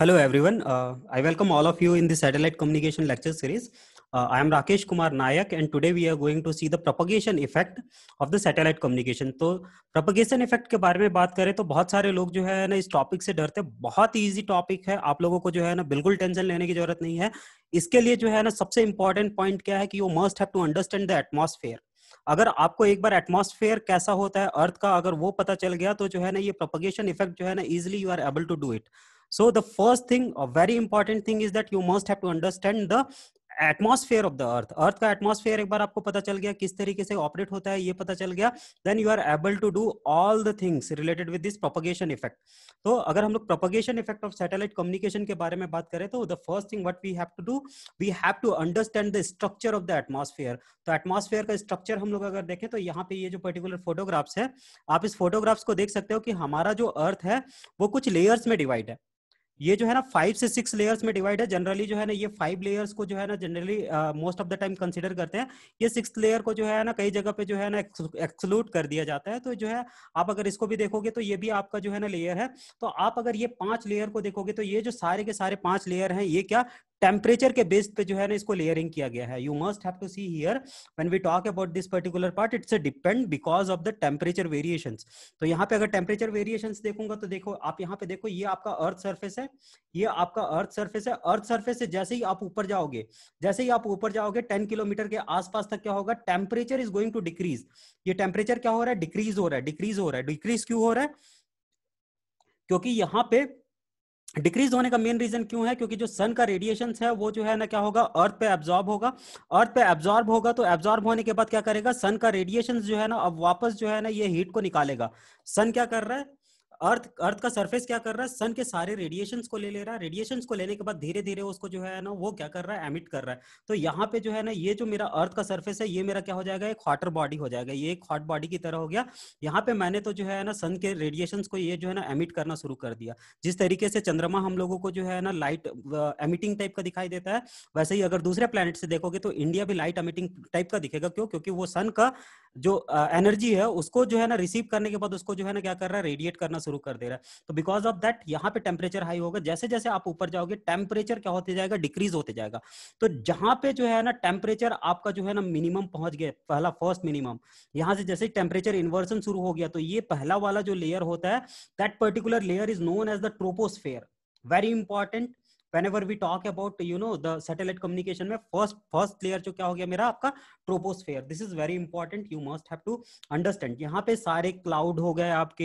Hello, everyone. Uh, I welcome all of you in the satellite communication lecture series. Uh, I am Rakesh Kumar Nayak, and today we are going to see the propagation effect of the satellite communication. So, propagation effect के बारे में बात करें तो बहुत सारे लोग जो है ना इस टॉपिक से डरते हैं बहुत ही ईजी टॉपिक है आप लोगों को जो है ना बिल्कुल टेंशन लेने की जरूरत नहीं है इसके लिए जो है ना सबसे इंपॉर्टेंट पॉइंट क्या है कि you must have to understand the atmosphere अगर आपको एक बार एटमॉस्फेयर कैसा होता है अर्थ का अगर वो पता चल गया तो जो है ना ये प्रोपगेशन इफेक्ट जो है ना easily you are able to do it so the first thing a very important thing is that you must have to understand the atmosphere of the earth earth का एटमॉस्फेयर एक बार आपको पता चल गया किस तरीके से ऑपरेट होता है ये पता चल गया then you are able to do all the things related with this propagation effect तो अगर हम लोग propagation effect of satellite communication के बारे में बात करें तो the first thing what we have to do we have to understand the structure of the atmosphere तो एटमोस्फेयर का स्ट्रक्चर हम लोग अगर देखें तो यहाँ पे ये जो पर्टिकुलर फोटोग्राफ्स है आप इस फोटोग्राफ्स को देख सकते हो कि हमारा जो अर्थ है वो कुछ लेयर्स में डिवाइड है ये जो है ना फाइव से सिक्स लेयर्स में डिवाइड है जनरली जो है ना ये फाइव लेयर्स को जो है ना generally most of the time consider करते हैं ये सिक्स लेयर को जो है ना कई जगह पे जो है ना एक्सक्लूड कर दिया जाता है तो जो है आप अगर इसको भी देखोगे तो ये भी आपका जो है ना लेयर है तो आप अगर ये पांच लेयर को देखोगे तो ये जो सारे के सारे पांच लेयर है ये क्या टेम्परेचर के बेस पे जो है ना इसको लेयरिंग किया गया है you must have to see here when we talk about this particular part it's depend because of the temperature variations तो यहाँ पे अगर टेम्परेचर वेरिएशंस देखूंगा तो देखो आप यहाँ पे देखो ये आपका अर्थ सर्फेस है है ये आपका अर्थ सरफेस है अर्थ सरफेस से जैसे ही आप ऊपर जाओगे जैसे ही आप ऊपर जाओगे टेन किलोमीटर के आसपास तक क्या होगा temperature is going to decrease ये टेम्परेचर क्या हो रहा है डिक्रीज हो रहा है डिक्रीज हो रहा है डिक्रीज क्यों हो रहा है क्योंकि यहाँ पे डिक्रीज होने का मेन रीजन क्यों है क्योंकि जो सन का रेडिएशन है वो जो है ना क्या होगा अर्थ पे एब्जॉर्ब होगा अर्थ पे एब्जॉर्ब होगा तो एब्जॉर्ब होने के बाद क्या करेगा सन का रेडिएशन जो है ना अब वापस जो है ना ये हीट को निकालेगा सन क्या कर रहा है अर्थ अर्थ का सरफेस क्या कर रहा है सन के सारे रेडिएशन को ले ले रहा है रेडिएशन को लेने के बाद धीरे धीरे उसको जो है ना वो क्या कर रहा है एमिट कर रहा है तो यहाँ पे जो है ना ये जो मेरा अर्थ का सरफेस है ये मेरा क्या हो जाएगा एक हॉटर बॉडी हो जाएगा ये एक हॉट बॉडी की तरह हो गया यहाँ पे मैंने तो जो है ना सन के रेडिएशन को ये जो है ना एमिट करना शुरू कर दिया जिस तरीके से चंद्रमा हम लोगों को जो है ना लाइट एमिटिंग टाइप का दिखाई देता है वैसे ही अगर दूसरे प्लेनेट से देखोगे तो इंडिया भी लाइट एमिटिंग टाइप का दिखेगा क्यों क्योंकि वो सन का जो एनर्जी है उसको जो है ना रिसीव करने के बाद उसको जो है ना क्या कर रहा है रेडिएट करना शुरू कर दे रहा है तो बिकॉज ऑफ दैट यहाँ पे टेम्परेचर हाई होगा जैसे जैसे आप ऊपर जाओगे टेम्परेचर क्या होते जाएगा डिक्रीज होते जाएगा तो जहां पे जो है ना टेम्परेचर आपका जो है ना मिनिमम पहुंच गया पहला फर्स्ट मिनिमम यहाँ से जैसे टेम्परेचर इन्वर्सन शुरू हो गया तो ये पहला वाला जो लेयर होता है that particular layer is known as the troposphere very important whenever we talk about you know the satellite communication mein first first layer jo kya ho gaya mera aapka troposphere this is very important you must have to understand yahan pe sare cloud ho gaye aapke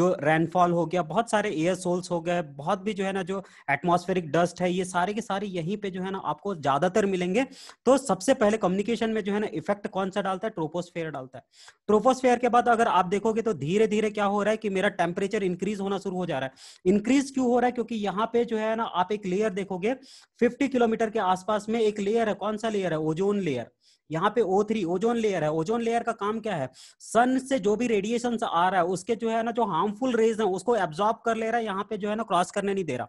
jo rainfall ho gaya bahut sare air souls ho gaye bahut bhi jo hai na जो atmospheric dust है ये सारे के सारे यहीं पे जो है ना आपको ज्यादातर मिलेंगे तो सबसे पहले कम्युनिकेशन में जो है ना इफेक्ट कौन सा डालता है ट्रोपोस्फेयर डालता है ट्रोपोस्फेयर के बाद अगर आप देखोगे तो धीरे dheere क्या हो रहा है कि मेरा टेम्परेचर इंक्रीज होना शुरू हो जा रहा है इंक्रीज क्यों हो रहा है क्योंकि यहाँ पे जो है ना आप एक लेयर लेयर देखोगे 50 किलोमीटर के आसपास में एक लेयर है कौन सा लेयर है ओजोन लेयर यहाँ पे ओ थ्री ओजोन लेयर है ओजोन लेयर का काम क्या है सन से जो भी रेडिएशन आ रहा है उसके जो है ना जो हार्मफुल रेज है उसको एब्जॉर्ब कर ले रहा है यहाँ पे जो है ना क्रॉस करने नहीं दे रहा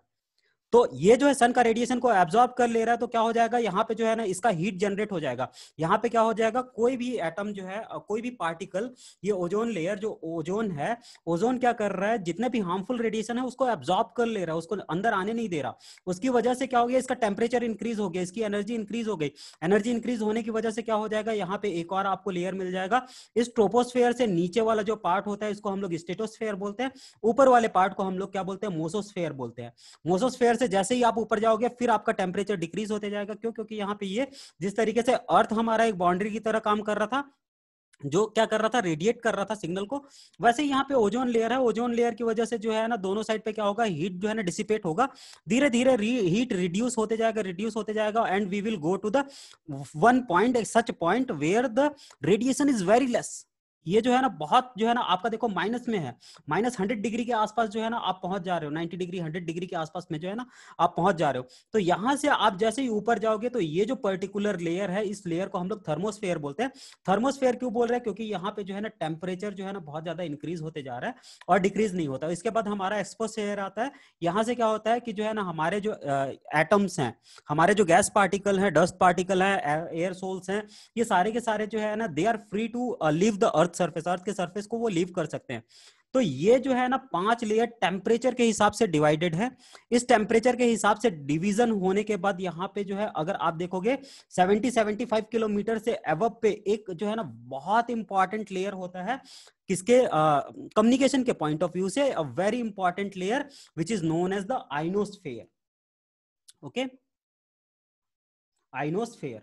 तो ये जो है सन का रेडिएशन को एब्जॉर्ब कर ले रहा है तो क्या हो जाएगा यहाँ पे जो है ना इसका हीट जनरेट हो जाएगा यहाँ पे क्या हो जाएगा कोई भी एटम जो है कोई भी पार्टिकल ये ओजोन लेयर जो ओजोन है ओजोन क्या कर रहा है जितने भी हार्मफुल रेडिएशन है उसको एब्जॉर्ब कर ले रहा है उसको अंदर आने नहीं दे रहा उसकी वजह से क्या हो गया इसका टेम्परेचर इंक्रीज हो गया इसकी एनर्जी इंक्रीज हो गई एनर्जी इंक्रीज होने की वजह से क्या हो जाएगा यहाँ पे एक और आपको लेयर मिल जाएगा इस ट्रोपोस्फेयर से नीचे वाला जो पार्ट होता है इसको हम लोग स्टेटोस्फेयर बोलते हैं ऊपर वाले पार्ट को हम लोग क्या बोलते हैं मोसोस्फेयर बोलते हैं मोसोस्फेयर से जैसे ही आप ऊपर जाओगे फिर आपका टेम्परेचर डिक्रीज होते जाएगा क्यों क्योंकि यहाँ पे ये जिस तरीके से अर्थ हमारा एक बाउंड्री की तरह काम कर रहा था जो क्या कर रहा था रेडिएट कर रहा था सिग्नल को वैसे यहाँ पे ओजोन लेयर है ओजोन लेयर की वजह से जो है ना दोनों साइड पे क्या होगा हीट जो है ना डिसिपेट होगा धीरे धीरे हीट रिड्यूस होते जाएगा रिड्यूस होते जाएगा and we will go to the one point such point where the radiation is very less ये जो है ना बहुत जो है ना आपका देखो माइनस में है माइनस हंड्रेड डिग्री के आसपास जो है ना आप पहुंच जा रहे हो नाइन्टी डिग्री हंड्रेड डिग्री के आसपास में जो है ना आप पहुंच जा रहे हो तो यहां से आप जैसे ही ऊपर जाओगे तो ये जो पर्टिकुलर लेयर है इस लेयर को हम लोग थर्मोस्फेयर बोलते हैं थर्मोस्फेयर क्यों बोल रहे हैं क्योंकि यहाँ पे जो है ना टेम्परेचर जो है ना बहुत ज्यादा इंक्रीज होते जा रहा है और डिक्रीज नहीं होता इसके बाद हमारा एक्सपोस्फेयर आता है यहाँ से क्या होता है कि जो है ना हमारे जो एटम्स हैं हमारे जो गैस पार्टिकल है डस्ट पार्टिकल है एयर सोल्स हैं ये सारे के सारे जो है ना they are free to leave the earth surface earth के सर्फेस को वो लीव कर सकते हैं तो ये जो है ना पांच लेयर टेम्परेचर के हिसाब से डिवाइडेड है इस टेम्परेचर के हिसाब से डिवीजन होने के बाद यहाँ पे जो है अगर आप देखोगे 70 75 किलोमीटर से एव पे एक जो है ना बहुत इंपॉर्टेंट लेयर होता है किसके कम्युनिकेशन के पॉइंट ऑफ व्यू से a very important layer which is known as the ionosphere okay ionosphere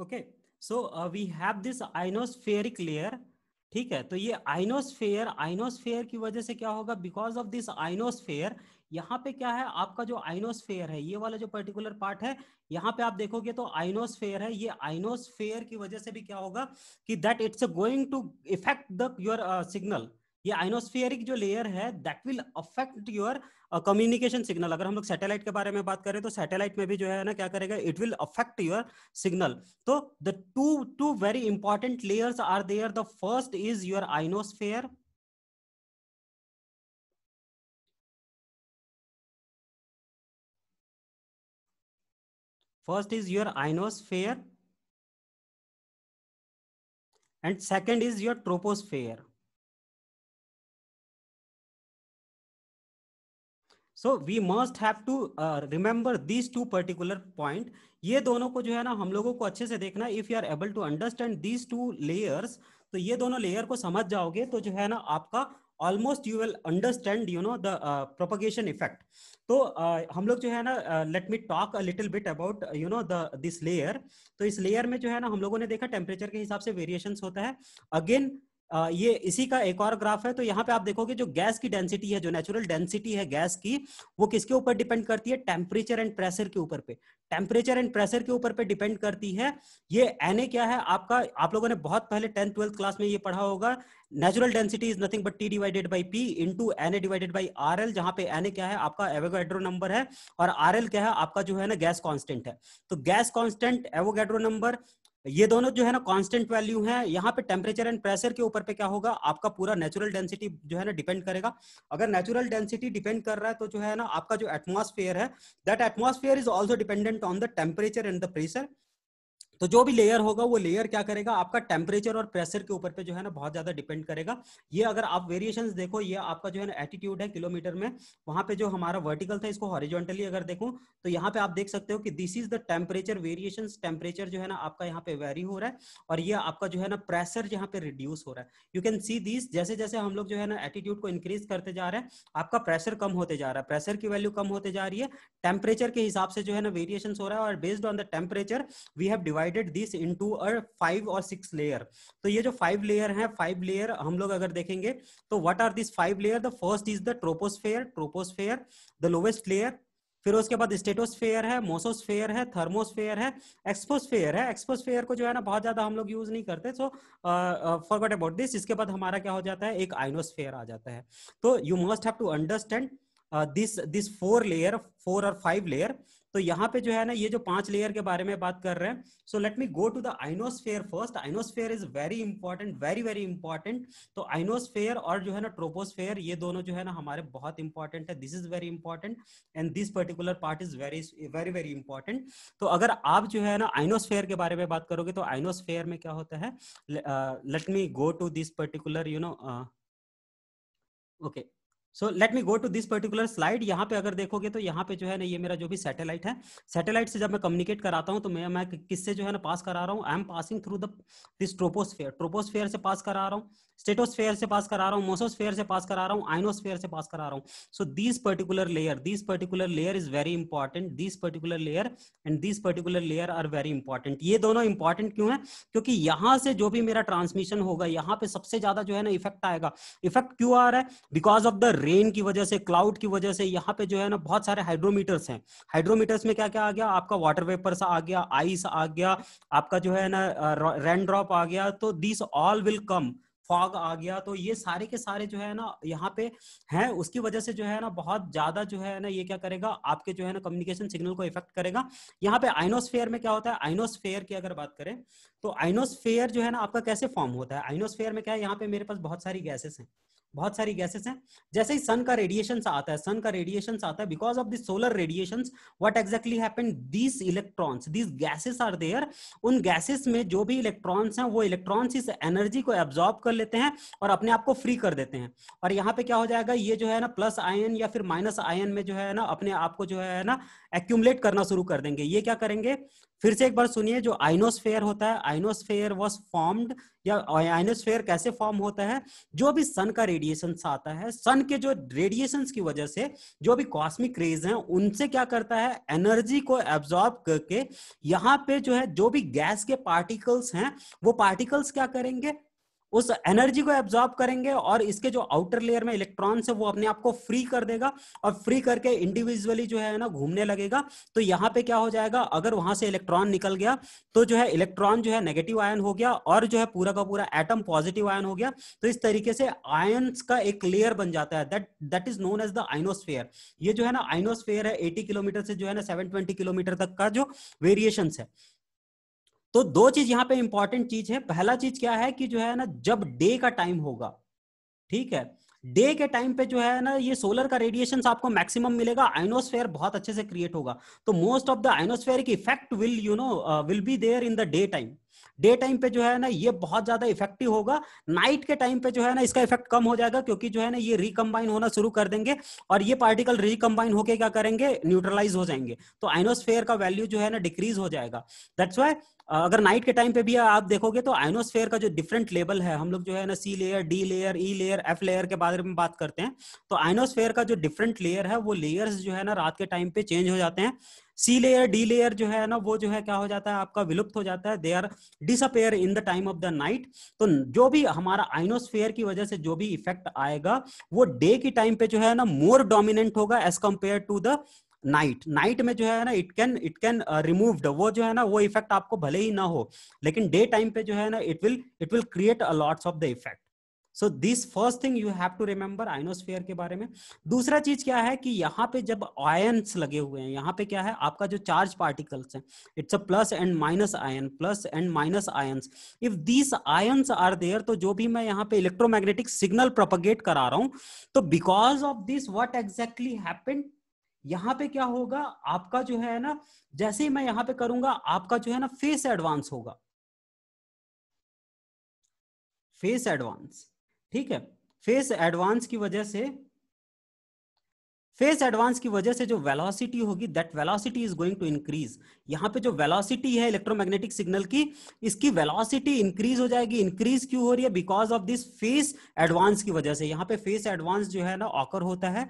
okay so we have this ionospheric layer ठीक है तो ये आइनोस्फेयर आइनोस्फेयर की वजह से क्या होगा बिकॉज ऑफ दिस आइनोस्फेयर यहाँ पे क्या है आपका जो आइनोस्फेयर है ये वाला जो पर्टिकुलर पार्ट है यहाँ पे आप देखोगे तो आइनोस्फेयर है ये आइनोस्फेयर की वजह से भी क्या होगा कि that it's going to effect the your signal ये आइनोस्फियरिक जो लेयर है that will affect your communication signal अगर हम लोग सैटेलाइट के बारे में बात करें तो सैटेलाइट में भी जो है ना क्या करेगा it will affect your signal तो the two two very important layers are there the first is your ionosphere first is your ionosphere and second is your troposphere so we must have to remember these two particular point ये दोनों को जो है ना हम लोगों को अच्छे से देखना if you are able to understand these two layers तो ये दोनों लेयर को समझ जाओगे तो जो है ना आपका almost you will understand you know the propagation effect तो uh, हम लोग जो है ना let me talk a little bit about you know the this layer तो इस लेयर में जो है ना हम लोगों ने देखा टेम्परेचर के हिसाब से वेरिएशन होता है अगेन ये इसी का एक और ग्राफ है तो यहाँ पे आप देखोगे जो गैस की डेंसिटी है जो नेचुरल डेंसिटी है गैस की वो किसके ऊपर डिपेंड करती है टेम्परेचर एंड प्रेशर के ऊपर पे टेम्परेचर एंड प्रेशर के ऊपर पे डिपेंड करती है ये एन क्या है आपका आप लोगों ने बहुत पहले टेंथ ट्वेल्थ क्लास में ये पढ़ा होगा natural density is nothing but T divided by P into N A divided by R L जहां पे एन ए क्या है आपका एवोगेड्रो नंबर है और आर एल क्या है आपका जो है ना गैस कॉन्स्टेंट है तो गैस कॉन्स्टेंट एवोगेड्रो नंबर ये दोनों जो है ना कांस्टेंट वैल्यू है यहाँ पे टेम्परेचर एंड प्रेशर के ऊपर पे क्या होगा आपका पूरा नेचुरल डेंसिटी जो है ना डिपेंड करेगा अगर नेचुरल डेंसिटी डिपेंड कर रहा है तो जो है ना आपका जो एटमोसफेयर है that atmosphere is also dependent on the temperature and the pressure तो जो भी लेयर होगा वो लेयर क्या करेगा आपका टेम्परेचर और प्रेशर के ऊपर पे जो है ना बहुत ज्यादा डिपेंड करेगा ये अगर आप वेरिएशंस देखो ये आपका जो है ना एटीट्यूड है किलोमीटर में वहां पे जो हमारा वर्टिकल था इसको हॉरिजॉन्टली अगर देखो तो यहाँ पे आप देख सकते हो कि this is the temperature variation temperature जो है ना आपका यहाँ पे वेरी हो रहा है और ये आपका जो है ना प्रेशर यहाँ पे रिड्यूस हो रहा है यू कैन सी दिस जैसे जैसे हम लोग जो है ना एटीट्यूड को इंक्रीज करते जा रहे हैं आपका प्रेशर कम होते जा रहा है प्रेशर की वैल्यू कम होते जा रही है टेम्परेचर के हिसाब से जो है ना वेरिएशन हो रहा है और based on the temperature we have divide divided this into a five और सिक्स लेयर तो ये जो फाइव लेयर है फाइव लेयर हम लोग अगर देखेंगे तो what are this five layer the first is the troposphere troposphere the lowest layer फिर उसके बाद स्टेटोस्फेयर है मोसोस्फेयर है थर्मोस्फेयर है एक्सपोस्फेयर है एक्सपोस्फेयर को जो है ना बहुत ज्यादा हम लोग यूज नहीं करते सो फॉरगेट अबाउट दिस इसके बाद हमारा क्या हो जाता है एक आइनोस्फेयर आ जाता है तो you must have to understand this this four layer four और फाइव लेयर तो यहाँ पे जो है ना ये जो पांच लेयर के बारे में बात कर रहे हैं so let me go to the ionosphere first ionosphere is very important very very important तो आइनोस्फेयर और जो है ना ट्रोपोस्फेयर ये दोनों जो है ना हमारे बहुत इंपॉर्टेंट है this is very important and this particular part is very very very important तो अगर आप जो है ना आइनोस्फेयर के बारे में बात करोगे तो आइनोस्फेयर में क्या होता है let me go to this particular you know okay so let me go to this particular slide यहाँ पे अगर देखोगे तो यहाँ पे जो है ना ये मेरा जो भी सैटेलाइट है सैटेलाइट से जब मैं कम्युनिकेट कराता हूँ तो मैं मैं किससे जो है ना पास करा रहा हूँ I am passing through this troposphere troposphere से पास करा रहा हूँ स्टेटोस्फेयर से पास करा रहा हूँ मोसोस्फेयर से पास करा रहा हूँ आइनोस्फेयर से पास करा रहा हूँ so this particular layer this particular layer is very important this particular layer and this particular layer are very important ये दोनों इंपॉर्टेंट क्यों है क्योंकि यहाँ से जो भी मेरा ट्रांसमिशन होगा यहाँ पे सबसे ज्यादा जो है ना इफेक्ट आएगा इफेक्ट क्यों आ रहा है बिकॉज ऑफ द रेन की वजह से क्लाउड की वजह से यहाँ पे जो है ना बहुत सारे हाइड्रोमीटर्स हैं हाइड्रोमीटर्स में क्या क्या आ गया आपका वाटर वेपर्स आ गया आइस आ गया आपका जो है ना रेन ड्रॉप आ गया तो this all will come fog आ गया तो ये सारे के सारे जो है ना यहाँ पे हैं उसकी वजह से जो है ना बहुत ज्यादा जो है ना ये क्या करेगा आपके जो है ना कम्युनिकेशन सिग्नल को इफेक्ट करेगा यहाँ पे आइनोस्फेयर में क्या होता है आइनोस्फेयर की अगर बात करें तो आइनोस्फेयर जो है ना आपका कैसे फॉर्म होता है आइनोस्फेयर में क्या है यहाँ पे मेरे पास बहुत सारी गैसेस हैं बहुत सारी गैसेस हैं जैसे ही सन का रेडिएशन आता है सन का रेडिएशन आता है because of this solar radiation what exactly happen these electrons these gases are there उन गैसेस में जो भी इलेक्ट्रॉन्स हैं वो इलेक्ट्रॉन्स इस एनर्जी को एब्जॉर्ब कर लेते हैं और अपने आप को फ्री कर देते हैं और यहाँ पे क्या हो जाएगा ये जो है ना प्लस आयन या फिर माइनस आयन में जो है ना अपने आप को जो है ना एक्यूमलेट करना शुरू कर देंगे ये क्या करेंगे फिर से एक बार सुनिए जो आइनोस्फेयर होता है आइनोस्फेयर वॉज फॉर्म्ड या आयनोस्फेयर कैसे फॉर्म होता है जो भी सन का रेडिएशन आता है सन के जो रेडिएशन की वजह से जो भी कॉस्मिक रेज हैं उनसे क्या करता है एनर्जी को एब्जॉर्ब करके यहाँ पे जो है जो भी गैस के पार्टिकल्स हैं वो पार्टिकल्स क्या करेंगे उस एनर्जी को एब्जॉर्ब करेंगे और इसके जो आउटर लेयर में इलेक्ट्रॉन है वो अपने आप को फ्री कर देगा और फ्री करके इंडिविजुअली जो है ना घूमने लगेगा तो यहाँ पे क्या हो जाएगा अगर वहां से इलेक्ट्रॉन निकल गया तो जो है इलेक्ट्रॉन जो है नेगेटिव आयन हो गया और जो है पूरा का पूरा एटम पॉजिटिव आयन हो गया तो इस तरीके से आयन्स का एक लेयर बन जाता है that that is known as the ionosphere ये जो है ना आइनोस्फेयर है एटी किलोमीटर से जो है ना सेवन किलोमीटर तक का जो वेरिएशन है तो दो चीज यहाँ पे इंपॉर्टेंट चीज है पहला चीज क्या है कि जो है ना जब डे का टाइम होगा ठीक है डे के टाइम पे जो है ना ये सोलर का रेडिएशन आपको मैक्सिमम मिलेगा आइनोस्फेयर बहुत अच्छे से क्रिएट होगा तो most of the ionosphere effect will you know will be there in the day time day time पे जो है ना ये बहुत ज्यादा इफेक्टिव होगा नाइट के टाइम पे जो है ना इसका इफेक्ट कम हो जाएगा क्योंकि जो है ना ये रिकम्बाइन होना शुरू कर देंगे और ये पार्टिकल रिकम्बाइन होकर क्या करेंगे न्यूट्रलाइज हो जाएंगे तो आइनोस्फेयर का वैल्यू जो है ना डिक्रीज हो जाएगा दैट्स वाई अगर नाइट के टाइम पे भी आप देखोगे तो आइनोस्फेयर का जो डिफरेंट लेवल है हम लोग जो है ना C layer D layer E layer F layer के बारे में बात करते हैं तो आइनोस्फेयर का जो डिफरेंट लेयर है वो लेयर्स जो है ना रात के टाइम पे चेंज हो जाते हैं सी लेयर डी लेयर जो है ना वो जो है क्या हो जाता है आपका विलुप्त हो जाता है they are disappear in the time of the night तो जो भी हमारा आइनोस्फेयर की वजह से जो भी इफेक्ट आएगा वो डे की टाइम पे जो है ना मोर डोमिनेंट होगा as compare to the night night में जो है ना it can it can removed वो जो है ना वो इफेक्ट आपको भले ही ना हो लेकिन डे टाइम पे जो है ना it will it will create a lots of the effect so this first thing you have to remember ionosphere के बारे में दूसरा चीज क्या है कि यहाँ पे जब आयन्स लगे हुए हैं यहाँ पे क्या है आपका जो चार्ज पार्टिकल्स हैं it's a plus and minus ion plus and minus ions if this ions are there तो जो भी मैं यहाँ पे इलेक्ट्रोमैग्नेटिक सिग्नल प्रोपगेट करा रहा हूँ तो because of this what exactly happen यहाँ पे क्या होगा आपका जो है ना जैसे ही मैं यहाँ पे करूंगा आपका जो है ना फेस एडवांस होगा फेस एडवांस ठीक है फेस एडवांस की वजह से फेस एडवांस की वजह से जो वेलोसिटी होगी that velocity is going to increase यहां पे जो वेलोसिटी है इलेक्ट्रोमैग्नेटिक सिग्नल की इसकी वेलोसिटी इंक्रीज हो जाएगी इंक्रीज क्यों हो रही है because of this phase advance की वजह से यहाँ पे फेस एडवांस जो है ना ऑकर होता है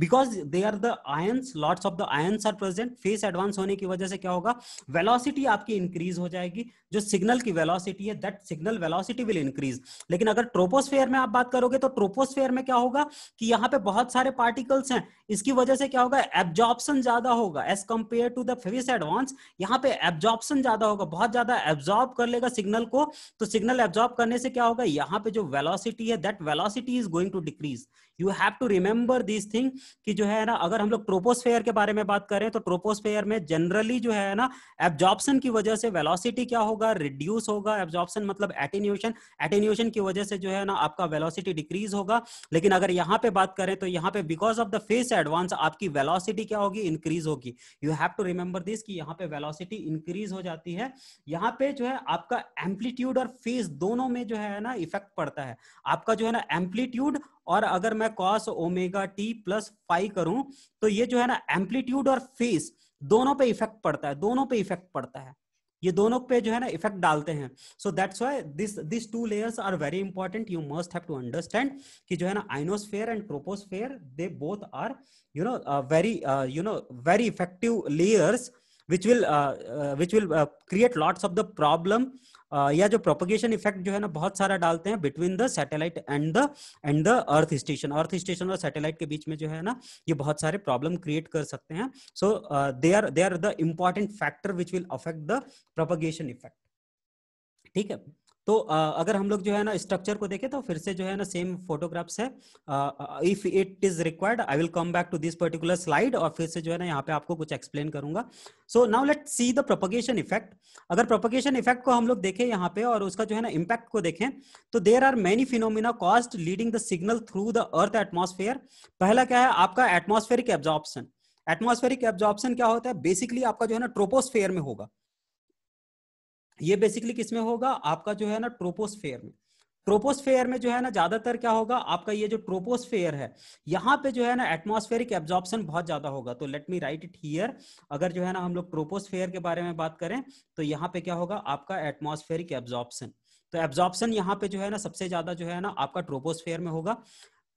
because they are the ions lots of the ions are present phase advance होने की वजह से क्या होगा वेलोसिटी आपकी इंक्रीज हो जाएगी जो सिग्नल की वेलोसिटी है that signal velocity will increase लेकिन अगर ट्रोपोस्फेयर में आप बात करोगे तो ट्रोपोस्फेयर में क्या होगा कि यहाँ पे बहुत सारे पार्टिकल्स हैं इसकी वजह से क्या होगा एब्जॉर्प्शन ज्यादा होगा as compare to the phase advance यहाँ पे एब्जॉर्प्शन ज्यादा होगा बहुत ज्यादा एब्जॉर्ब कर लेगा सिग्नल को तो सिग्नल एब्जॉर्ब करने से क्या होगा यहाँ पे जो वेलोसिटी है that velocity is going to decrease you have to remember this thing कि जो है ना अगर हम लोग ट्रोपोस्फेयर के बारे में बात करें तो ट्रोपोस्फेयर में जनरली जो है ना एब्जॉर्प्शन की वजह से वेलोसिटी क्या होगा रिड्यूस होगा एब्जॉर्प्शन मतलब एटीन्यूशन एटीन्यूशन की वजह से जो है ना आपका वेलोसिटी डिक्रीज होगा लेकिन अगर यहाँ पे बात करें तो यहाँ पे because of the phase advance आपकी वेलोसिटी क्या होगी इंक्रीज होगी you have to remember this कि यहाँ पे वेलोसिटी इंक्रीज हो जाती है यहाँ पे जो है आपका एम्पलीट्यूड और फेस दोनों में जो है ना इफेक्ट पड़ता है आपका जो है ना एम्पलीट्यूड और अगर मैं मैं cos omega T plus five करूं तो ये जो है ना एम्पलीट्यूड और फेस दोनों पे इफेक्ट पड़ता है दोनों पे इफेक्ट पड़ता है ये दोनों पे जो है ना इफेक्ट डालते हैं so that's why this this two layers are very important you must have to understand कि जो है ना ionosphere and troposphere they both are you know very you know very effective layers which will uh, uh, which will uh, create lots of the problem या जो propagation effect जो है ना बहुत सारा डालते हैं between the satellite and the and the earth station earth station और सैटेलाइट के बीच में जो है ना ये बहुत सारे प्रॉब्लम क्रिएट कर सकते हैं so they are they are the important factor which will affect the propagation effect ठीक है तो अगर हम लोग जो है ना स्ट्रक्चर को देखें तो फिर से जो है ना सेम फोटोग्राफ्स है if it is required I will come back to this particular slide और फिर से जो है ना यहाँ पे आपको कुछ एक्सप्लेन करूंगा so now let see the propagation effect अगर प्रोपोगेशन इफेक्ट को हम लोग देखें यहाँ पे और उसका जो है ना इम्पैक्ट को देखें तो there are many phenomena cost leading the signal through the earth atmosphere पहला क्या है आपका एटमोस्फेरिक एब्जॉर्प्शन एटमोस्फेरिक एब्जॉर्प्शन क्या होता है बेसिकली आपका जो है ना ट्रोपोस्फेयर में होगा ये बेसिकली किसमें होगा आपका जो है ना ट्रोपोस्फेयर में ट्रोपोस्फेयर में जो है ना ज्यादातर क्या होगा आपका ये जो ट्रोपोस्फेयर है यहाँ पे जो है ना एटमोस्फेरिक एब्जॉर्प्शन बहुत ज्यादा होगा तो let me write it here अगर जो है ना हम लोग ट्रोपोस्फेयर के बारे में बात करें तो यहाँ पे क्या होगा आपका एटमोस्फेरिक एब्जॉर्प्शन तो एब्जॉर्प्शन यहाँ पे जो है ना सबसे ज्यादा जो है ना आपका ट्रोपोस्फेयर में होगा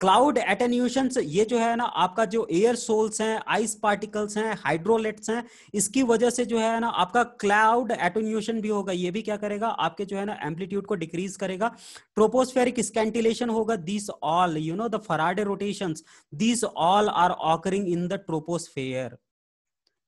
क्लाउड एटेन्यूशन ये जो है ना आपका जो एयर सोल्स हैं आइस पार्टिकल्स हैं हाइड्रोलेट्स हैं इसकी वजह से जो है ना आपका क्लाउड एटेन्यूशन भी होगा ये भी क्या करेगा आपके जो है ना एम्पलीट्यूड को डिक्रीज करेगा ट्रोपोस्फेरिक स्कैंटिलेशन होगा this all you know the Faraday rotation this all are occurring in the troposphere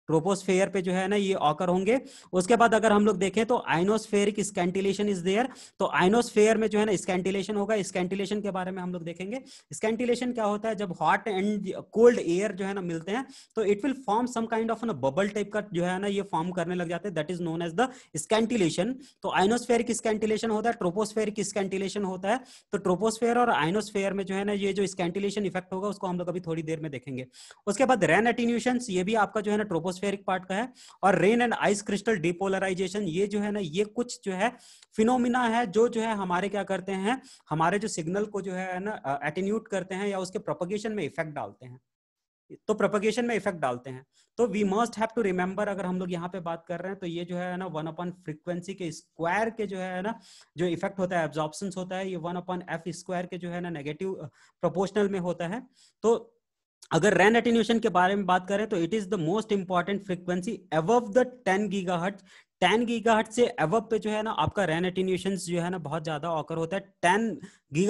troposphere पे जो है ना ये ऑकर होंगे उसके बाद अगर हम लोग देखें तो आइनोस्फेरिक स्कैंटिलेशन इज देयर तो आइनोस्फेयर में जो है ना स्कैंटिलेशन होगा स्कैंटिलेशन के बारे में हम लोग देखेंगे स्कैंटिलेशन क्या होता है जब हॉट एंड कोल्ड एयर जो है ना मिलते हैं तो it will form some kind of ना बबल टाइप का जो है ना ये फॉर्म करने लग जाते हैं that is known as the scintillation तो आइनोस्फेरिक स्कैंटिलेशन होता है ट्रोपोस्फेरिक स्कैंटिलेशन होता है तो ट्रोपोस्फेयर और आइनोस्फेयर में जो है ना ये जो स्कैंटिलेशन इफेक्ट होगा उसको हम लोग अभी थोड़ी देर में देखेंगे उसके बाद रेन एटीन्यूशन ये भी आपका जो है ना ट्रोपोस एटमोस्फेयरिक पार्ट का है और rain and ice crystal depolarization ये जो है ना ये कुछ जो है फिनोमिना है जो जो है हमारे क्या करते हैं हमारे जो सिग्नल को जो है ना एटीन्यूट करते हैं या उसके प्रोपोगेशन में इफेक्ट डालते हैं तो प्रोपोगेशन में इफेक्ट डालते हैं तो we must have to remember अगर हम लोग यहाँ पे बात कर रहे हैं तो ये जो है ना वन अपॉन फ्रीक्वेंसी के स्क्वायर के जो है ना जो इफेक्ट होता है एब्जॉर्बेंस होता है ये वन अपॉन एफ स्क्वायर के जो है ना नेगेटिव प्रोपोर्शनल में होता है तो अगर रैन एटेन्यूशन के बारे में बात करें तो it is the most important frequency above the ten giga हट टेन गीगा हट से एवब पे जो है ना आपका रैन एटीन्यूशन जो है ना बहुत ज्यादा ऑकर होता है टेन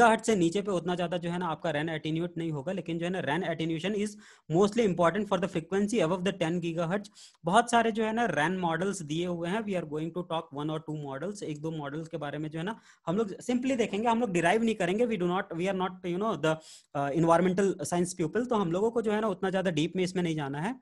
हट से नीचे पे उतना ज्यादा जो है ना आपका रैन एटीन्यूट नहीं होगा लेकिन जो है ना rain attenuation is mostly important for the frequency above the ten giga हट बहुत सारे जो है ना रैन मॉडल्स दिए हुए हैं we are going to talk one और टू मॉडल्स एक दो मॉडल्स के बारे में जो है ना हम लोग सिंपली देखेंगे हम लोग डिराइव नहीं करेंगे we do not we are not you know the environmental science people तो हम लोगों को जो है ना उतना ज्यादा डीप में इसमें नहीं जाना है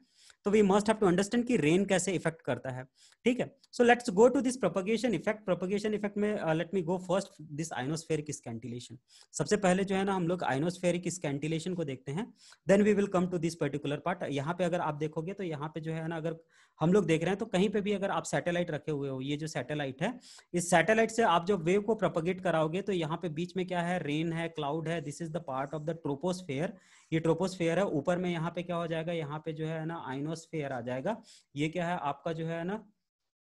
तो we must have to understand कि रेन कैसे इफेक्ट करता है ठीक है so let's go to this propagation effect propagation effect में let me go first this ionospheric scintillation सबसे पहले जो है ना हम लोग आइनोस्फेरिक स्कैंटिलेशन को देखते हैं then we will come to this particular part यहाँ पे अगर आप देखोगे तो यहाँ पे जो है ना अगर हम लोग देख रहे हैं तो कहीं पे भी अगर आप सैटेलाइट रखे हुए हो ये जो सैटेलाइट है इस सैटेलाइट से आप जो वेव को प्रोपगेट कराओगे तो यहाँ पे बीच में क्या है रेन है क्लाउड है this is the part of the troposphere ये ट्रोपोस्फेयर है ऊपर में यहाँ पे क्या हो जाएगा यहाँ पे जो है ना आइनोस्फेयर आ जाएगा ये क्या है आपका जो है ना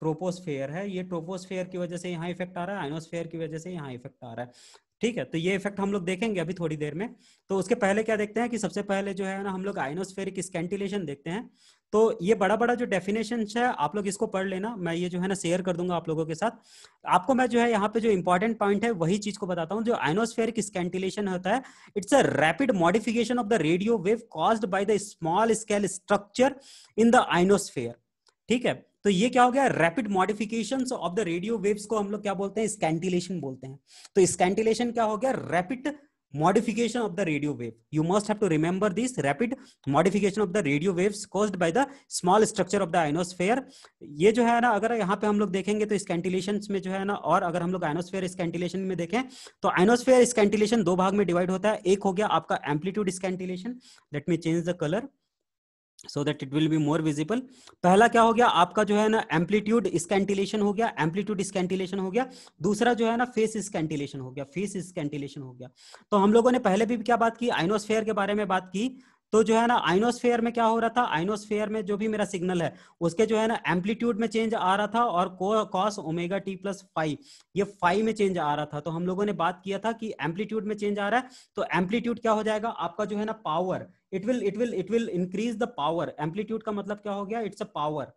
ट्रोपोस्फेयर है ये ट्रोपोस्फेयर की वजह से यहाँ इफेक्ट आ रहा है आइनोस्फेयर की वजह से यहाँ इफेक्ट आ रहा है ठीक है तो ये इफेक्ट हम लोग देखेंगे अभी थोड़ी देर में तो उसके पहले क्या देखते हैं कि सबसे पहले जो है ना हम लोग आइनोस्फेरिक स्केंटिलेशन देखते हैं तो ये बड़ा बड़ा जो डेफिनेशन है आप लोग इसको पढ़ लेना मैं ये जो है ना शेयर कर दूंगा आप लोगों के साथ आपको मैं जो है यहाँ पे जो इंपॉर्टेंट पॉइंट है वही चीज को बताता हूँ जो आइनोस्फेरिक स्कैंटिलेशन होता है it's a rapid modification of the radio wave caused by the small scale structure in the ionosphere ठीक है तो ये क्या हो गया rapid modification of the radio waves को हम लोग क्या बोलते हैं स्कैंटिलेशन बोलते हैं तो स्कैंटिलेशन क्या हो गया rapid modification of the radio wave. You must have to remember this rapid modification of the radio waves caused by the small structure of the ionosphere. ye jo hai na agar yahan pe hum log dekhenge to scintillations mein jo hai na aur agar hum log ionosphere scintillation mein dekhe to ionosphere scintillation do bhag mein divide hota hai ek ho gaya aapka amplitude scintillation let me change the color so that it will be more visible पहला क्या हो गया आपका जो है ना amplitude स्कैंटिलेशन हो गया एम्पलीट्यूड स्कैंटिलेशन हो गया दूसरा जो है ना फेस स्कैंटिलेशन हो गया फेस स्कैंटिलेशन हो गया तो हम लोगों ने पहले भी क्या बात की आइनोस्फेयर के बारे में बात की तो जो है ना आइनोस्फेयर में क्या हो रहा था आइनोस्फेयर में जो भी मेरा सिग्नल है उसके जो है ना एम्पलीट्यूड में चेंज आ रहा था और cos omega T plus five ये फाइव में चेंज आ रहा था तो हम लोगों ने बात किया था कि एम्पलीट्यूड में चेंज आ रहा है तो एम्पलीट्यूड क्या हो जाएगा आपका जो है ना power it will it will it will increase the power amplitude का मतलब क्या हो गया इट्स अ पावर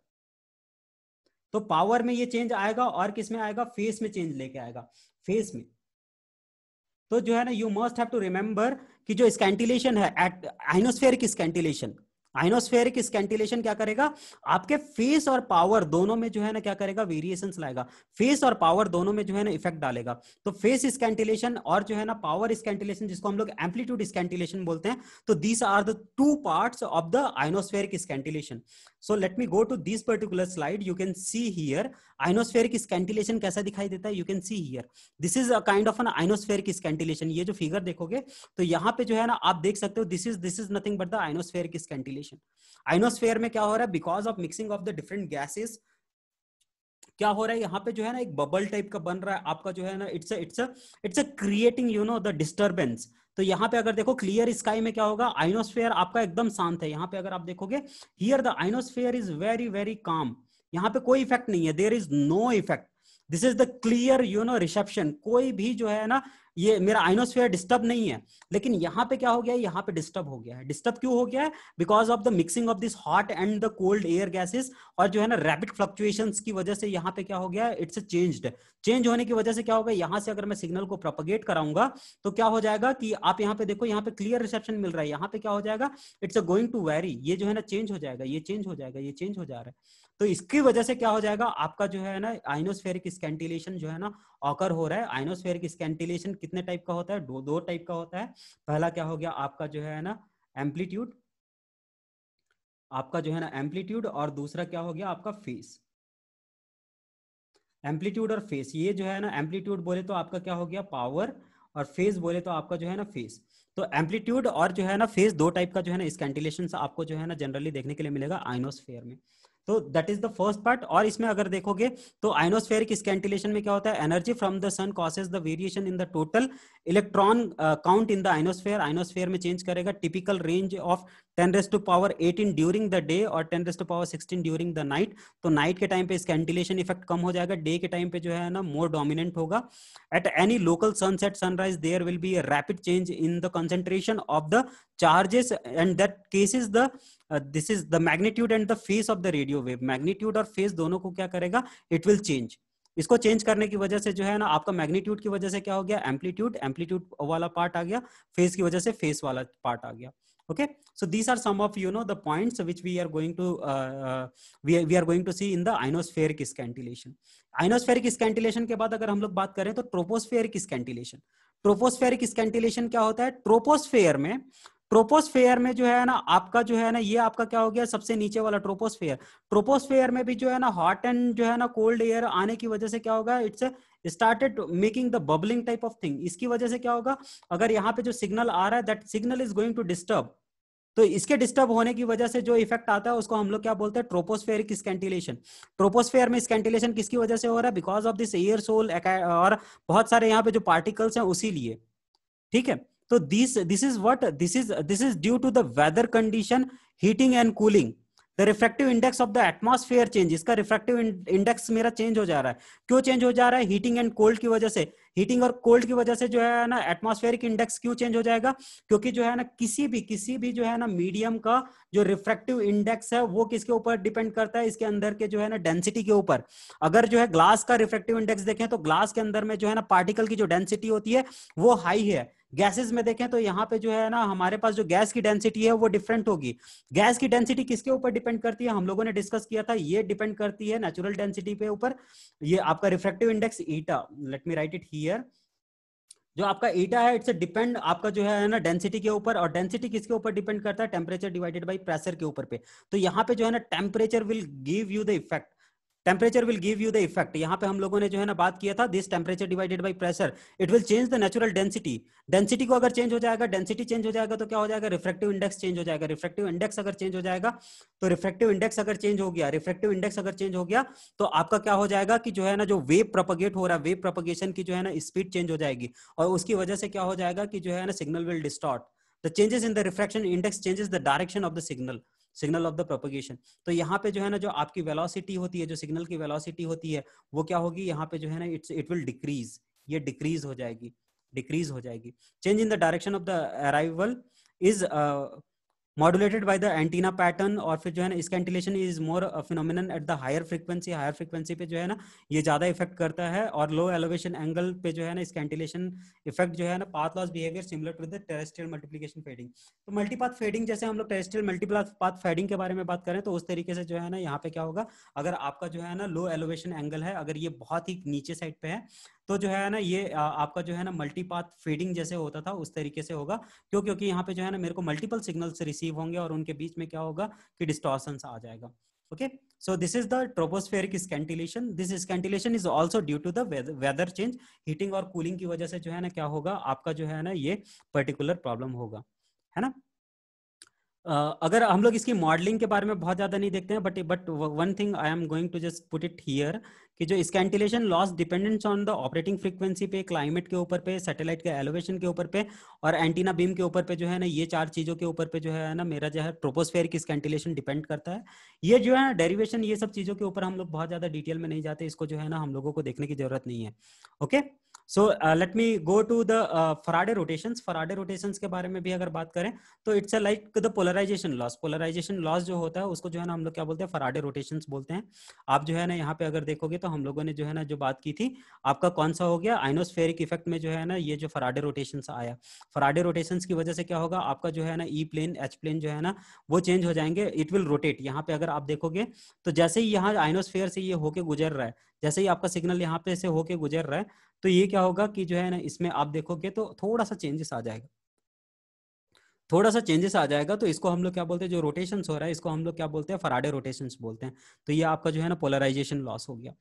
तो पावर में ये चेंज आएगा और किस में आएगा फेस में चेंज लेके आएगा फेस में तो जो है ना you must have to remember कि जो स्कैंटिलेशन है at ionospheric scintillation ionospheric scintillation क्या करेगा आपके फेस और पावर दोनों में जो है ना क्या करेगा वेरिएशन लाएगा फेस और पावर दोनों में जो है ना इफेक्ट डालेगा तो फेस स्कैंटिलेशन और जो है ना पावर स्कैंटिलेशन जिसको हम लोग एम्पलीट्यूड स्कैंटिलेशन बोलते हैं तो these are the two part of the ionospheric scintillation so let me go to this particular slide you can see here ionospheric scintillation कैसा दिखाई देता है you can see here this is a kind of an ionospheric scintillation ये जो figure देखोगे तो यहाँ पे जो है ना आप देख सकते हो this is this is nothing but the ionospheric scintillation ionosphere में क्या हो रहा है because of mixing of the different gases क्या हो रहा है यहाँ पे जो है ना एक बबल टाइप का बन रहा है आपका जो है ना it's it's it's creating you know the disturbance तो यहाँ पे अगर देखो क्लियर स्काई में क्या होगा आइनोस्फेयर आपका एकदम शांत है यहाँ पे अगर आप देखोगे here the ionosphere is very very calm यहाँ पे कोई इफेक्ट नहीं है there is no effect this is the clear you know reception कोई भी जो है ना ये मेरा आइनोस्फेयर डिस्टर्ब नहीं है लेकिन यहाँ पे क्या हो गया है यहाँ पे डिस्टर्ब हो गया है डिस्टर्ब क्यों हो गया है because of the mixing of this hot and the cold air gases और जो है ना रैपिड फ्लक्चुएशन की वजह से यहाँ पे क्या हो गया इट्स चेंज्ड चेंज होने की वजह से क्या होगा यहाँ से अगर मैं सिग्नल को प्रोपगेट कराऊंगा तो क्या हो जाएगा कि आप यहाँ पे देखो यहाँ पे क्लियर रिसेप्शन मिल रहा है यहाँ पे क्या हो जाएगा it's a going to very ये जो है ना चेंज हो जाएगा ये चेंज हो जाएगा ये चेंज हो जा रहा है तो इसकी वजह से क्या हो जाएगा आपका जो है ना आइनोस्फेरिक स्कैंटिलेशन जो है ना ऑकर हो रहा है आइनोस्फेरिक स्कैंटिलेशन कितने टाइप का होता है दो दो टाइप का होता है पहला क्या हो गया आपका जो है ना एम्पलीट्यूड आपका जो है ना एम्पलीट्यूड और दूसरा क्या हो गया आपका फेस एम्पलीट्यूड और फेस ये जो है ना एम्पलीट्यूड बोले तो आपका क्या हो गया पावर और फेस बोले तो आपका जो है ना फेस तो एम्पलीट्यूड और जो है ना फेस दो टाइप का जो है ना स्कैंटिलेशन आपको जो है ना जनरली देखने के लिए मिलेगा आइनोस्फेयर में तो that is the first part और इसमें अगर देखोगे तो आइनोस्फेरिक स्कैंटिलेशन में क्या होता है energy from the sun causes the variation in the total electron count in the ionosphere ionosphere में चेंज करेगा typical range of ten raise to power eighteen during the day और ten raise to power sixteen during the night तो night के time पे scintillation effect कम हो जाएगा day के time पे जो है ना मोर डोमिनेंट होगा at any local sunset sunrise there will be rapid change in the concentration of the charges and that case is the uh, this is the magnitude and the phase of the radio wave magnitude or phase dono ko kya karega it will इसको change करने की वजह से जो है ना आपका magnitude की वजह से क्या हो गया एम्पलीट्यूड एम्पलीट्यूड वाला पार्ट आ गया फेस की वजह से फेस वाला पार्ट आ गया okay so these are some of you know the points which we are going to we are going to see in the ionospheric scintillation ionospheric scintillation के बाद अगर हम लोग बात करें तो ट्रोपोस्फेयरिक स्कैंटिलेशन ट्रोपोस्फेयरिक स्कैंटिलेशन क्या होता है ट्रोपोस्फेयर में ट्रोपोस्फेयर में जो है ना आपका जो है ना ये आपका क्या हो गया सबसे नीचे वाला ट्रोपोस्फेयर ट्रोपोस्फेयर में भी जो है ना हॉट एंड जो है ना कोल्ड एयर आने की वजह से क्या होगा it's started making the bubbling type of thing इसकी वजह से क्या होगा अगर यहाँ पे जो सिग्नल आ रहा है that signal is going to disturb तो इसके डिस्टर्ब होने की वजह से जो इफेक्ट आता है उसको हम लोग क्या बोलते हैं ट्रोपोस्फेरिक स्कैंटिलेशन ट्रोपोस्फेयर में स्कैंटिलेशन किसकी वजह से हो रहा है because of this aerosol और बहुत सारे यहाँ पे जो पार्टिकल्स हैं उसी लिए ठीक है तो this this is what this is this is due to the weather condition heating and cooling the refractive index of the atmosphere change इसका रिफ्रेक्टिव इंडेक्स मेरा चेंज हो जा रहा है क्यों चेंज हो जा रहा है हीटिंग एंड कोल्ड की वजह से हीटिंग और कोल्ड की वजह से जो है ना एटमॉस्फेयरिक इंडेक्स क्यों चेंज हो जाएगा क्योंकि जो है ना किसी भी किसी भी जो है ना मीडियम का जो रिफ्रेक्टिव इंडेक्स है वो किसके ऊपर डिपेंड करता है इसके अंदर के जो है ना डेंसिटी के ऊपर अगर जो है ग्लास का रिफ्रेक्टिव इंडेक्स देखें तो ग्लास के अंदर में जो है ना पार्टिकल की जो डेंसिटी होती है वो हाई है गैसेस में देखें तो यहाँ पे जो है ना हमारे पास जो गैस की डेंसिटी है वो डिफरेंट होगी गैस की डेंसिटी किसके ऊपर डिपेंड करती है हम लोगों ने डिस्कस किया था ये डिपेंड करती है नेचुरल डेंसिटी पे ऊपर ये आपका refractive index eta let me write it here जो आपका ईटा है इट्स डिपेंड आपका जो है ना डेंसिटी के ऊपर और डेंसिटी किसके ऊपर डिपेंड करता है टेम्परेचर डिवाइडेड बाई प्रेशर के ऊपर पे तो यहाँ पे जो है ना temperature will give you the effect temperature will give you the effect यहाँ पे हम लोगों ने जो है ना बात किया था this temperature divided by pressure it will change the natural density density को अगर चेंज हो जाएगा डेंसिटी चेंज हो जाएगा तो क्या हो जाएगा रिफ्रेक्टिव इंडेक्स चेंज हो जाएगा रिफ्रेक्टिव इंडेक्स अगर चेंज हो जाएगा तो रिफ्रेक्टिव इंडेक्स अगर चेंज हो गया रिफ्रेक्टिव इंडेक्स अगर चेंज हो गया तो आपका क्या हो जाएगा कि जो है ना जो वेव प्रोपोगेट हो रहा है वेव प्रोपगेशन की जो है ना स्पीड चेंज हो जाएगी और उसकी वजह से क्या हो जाएगा कि जो है ना signal will distort the changes in the refraction index changes the direction of the signal signal of the propagation तो यहाँ पे जो है ना जो आपकी वेलोसिटी होती है जो सिग्नल की वेलोसिटी होती है वो क्या होगी यहाँ पे जो है ना इट्स इट विल डिक्रीज ये डिक्रीज हो जाएगी डिक्रीज हो जाएगी change in the direction of the arrival is modulated by the antenna pattern और फिर जो है ना scintillation is more phenomenon at the higher frequency higher frequency पे जो है ना ये ज्यादा इफेक्ट करता है और लो एलोवेशन एंगल पे जो है ना एंटिलेशन इफेक्ट जो है ना path loss behaviour similar to the terrestrial multiplication fading तो मल्टीपाथ फेडिंग जैसे हम लोग टेरेस्ट्रियल मल्टीपाथ फेडिंग के बारे में बात करें तो उस तरीके से जो है ना यहाँ पे क्या होगा अगर आपका जो है ना लो एलोवेशन एंगल है अगर ये बहुत ही नीचे साइड पे है तो जो है ना ये आपका जो है ना मल्टीपाथ फीडिंग जैसे होता था उस तरीके से होगा क्यों क्योंकि यहाँ पे जो है ना मेरे को मल्टीपल सिग्नल्स रिसीव होंगे और उनके बीच में क्या होगा कि डिस्टॉशन आ जाएगा okay so this is the tropospheric scintillation this scintillation is also due to the weather change heating और कूलिंग की वजह से जो है ना क्या होगा आपका जो है ना ये पर्टिकुलर प्रॉब्लम होगा है ना अगर हम लोग इसकी मॉडलिंग के बारे में बहुत ज्यादा नहीं देखते हैं but but one thing I am going to just put it here कि जो scintillation loss dependents on the operating frequency पे क्लाइमेट के ऊपर पे सैटेलाइट के एलोवेशन के ऊपर पे और एंटीना बीम के ऊपर पे जो है ना ये चार चीजों के ऊपर पे जो है ना मेरा जो है ट्रोपोस्फेयर की स्कैंटिलेशन डिपेंड करता है ये जो है ना डेरिवेशन ये सब चीजों के ऊपर हम लोग बहुत ज्यादा डिटेल में नहीं जाते इसको जो है ना हम लोगों को देखने की जरूरत नहीं है okay okay? So let me go to the Faraday rotations Faraday rotations के बारे में भी अगर बात करें तो it's a like the polarisation loss polarisation loss जो होता है उसको जो है ना हम लोग क्या बोलते हैं फराडे रोटेशंस बोलते हैं आप जो है ना यहाँ पे अगर देखोगे तो हम लोगों ने जो है ना जो बात की थी आपका कौन सा हो गया आइनोस्फेरिक इफेक्ट में जो है ना ये जो फराडे रोटेशन आया फराडे रोटेशन की वजह से क्या होगा आपका जो है ना ई प्लेन एच प्लेन जो है ना वो चेंज हो जाएंगे इट विल रोटेट यहाँ पे अगर आप देखोगे तो जैसे ही यहाँ आइनोस्फेयर से ये होके गुजर रहा है जैसे ही आपका सिग्नल यहाँ पे से होके गुजर रहा है तो ये क्या होगा कि जो है ना इसमें आप देखोगे तो थोड़ा सा चेंजेस आ जाएगा थोड़ा सा चेंजेस आ जाएगा तो इसको हम लोग क्या बोलते हैं जो रोटेशन हो रहा है इसको हम लोग क्या बोलते हैं फराडे रोटेशन बोलते हैं तो ये आपका जो है ना पोलराइजेशन लॉस हो गया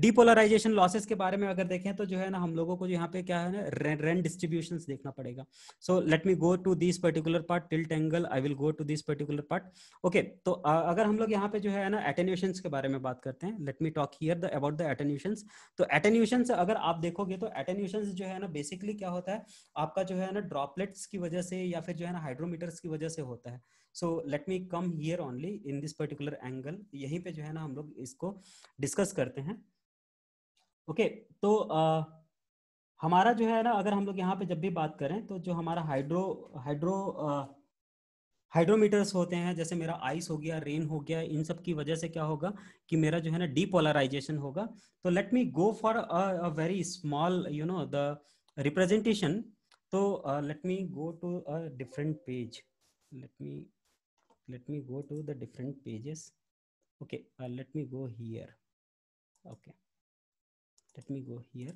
डीपोलराइजेशन लॉसेस के बारे में अगर देखें तो जो है ना हम लोगों को यहाँ पे क्या है ना रेंट डिस्ट्रीब्यूशन देखना पड़ेगा so let me go to this particular part tilt angle I will go to this particular part okay तो अगर हम लोग यहाँ पे जो है ना एटेन्यूशन के बारे में बात करते हैं let me talk here the about the attenuation तो एटेन्यूशन अगर आप देखोगे तो एटेन्यूशन जो है ना बेसिकली क्या होता है आपका जो है ना ड्रॉपलेट्स की वजह से या फिर जो है ना हाइड्रोमीटर्स की वजह से होता है so let me come here only in this particular angle यहीं पे जो है ना हम लोग इसको डिस्कस करते हैं ओके तो आ, हमारा जो है ना अगर हम लोग यहाँ पे जब भी बात करें तो जो हमारा हाइड्रो हाइड्रो हाइड्रोमीटर्स होते हैं जैसे मेरा आइस हो गया रेन हो गया इन सब की वजह से क्या होगा कि मेरा जो है ना डीपोलराइजेशन होगा तो let me go for a very small you know the representation तो let me go to a different page let me let me go to the different pages okay let me go here okay okay let me go here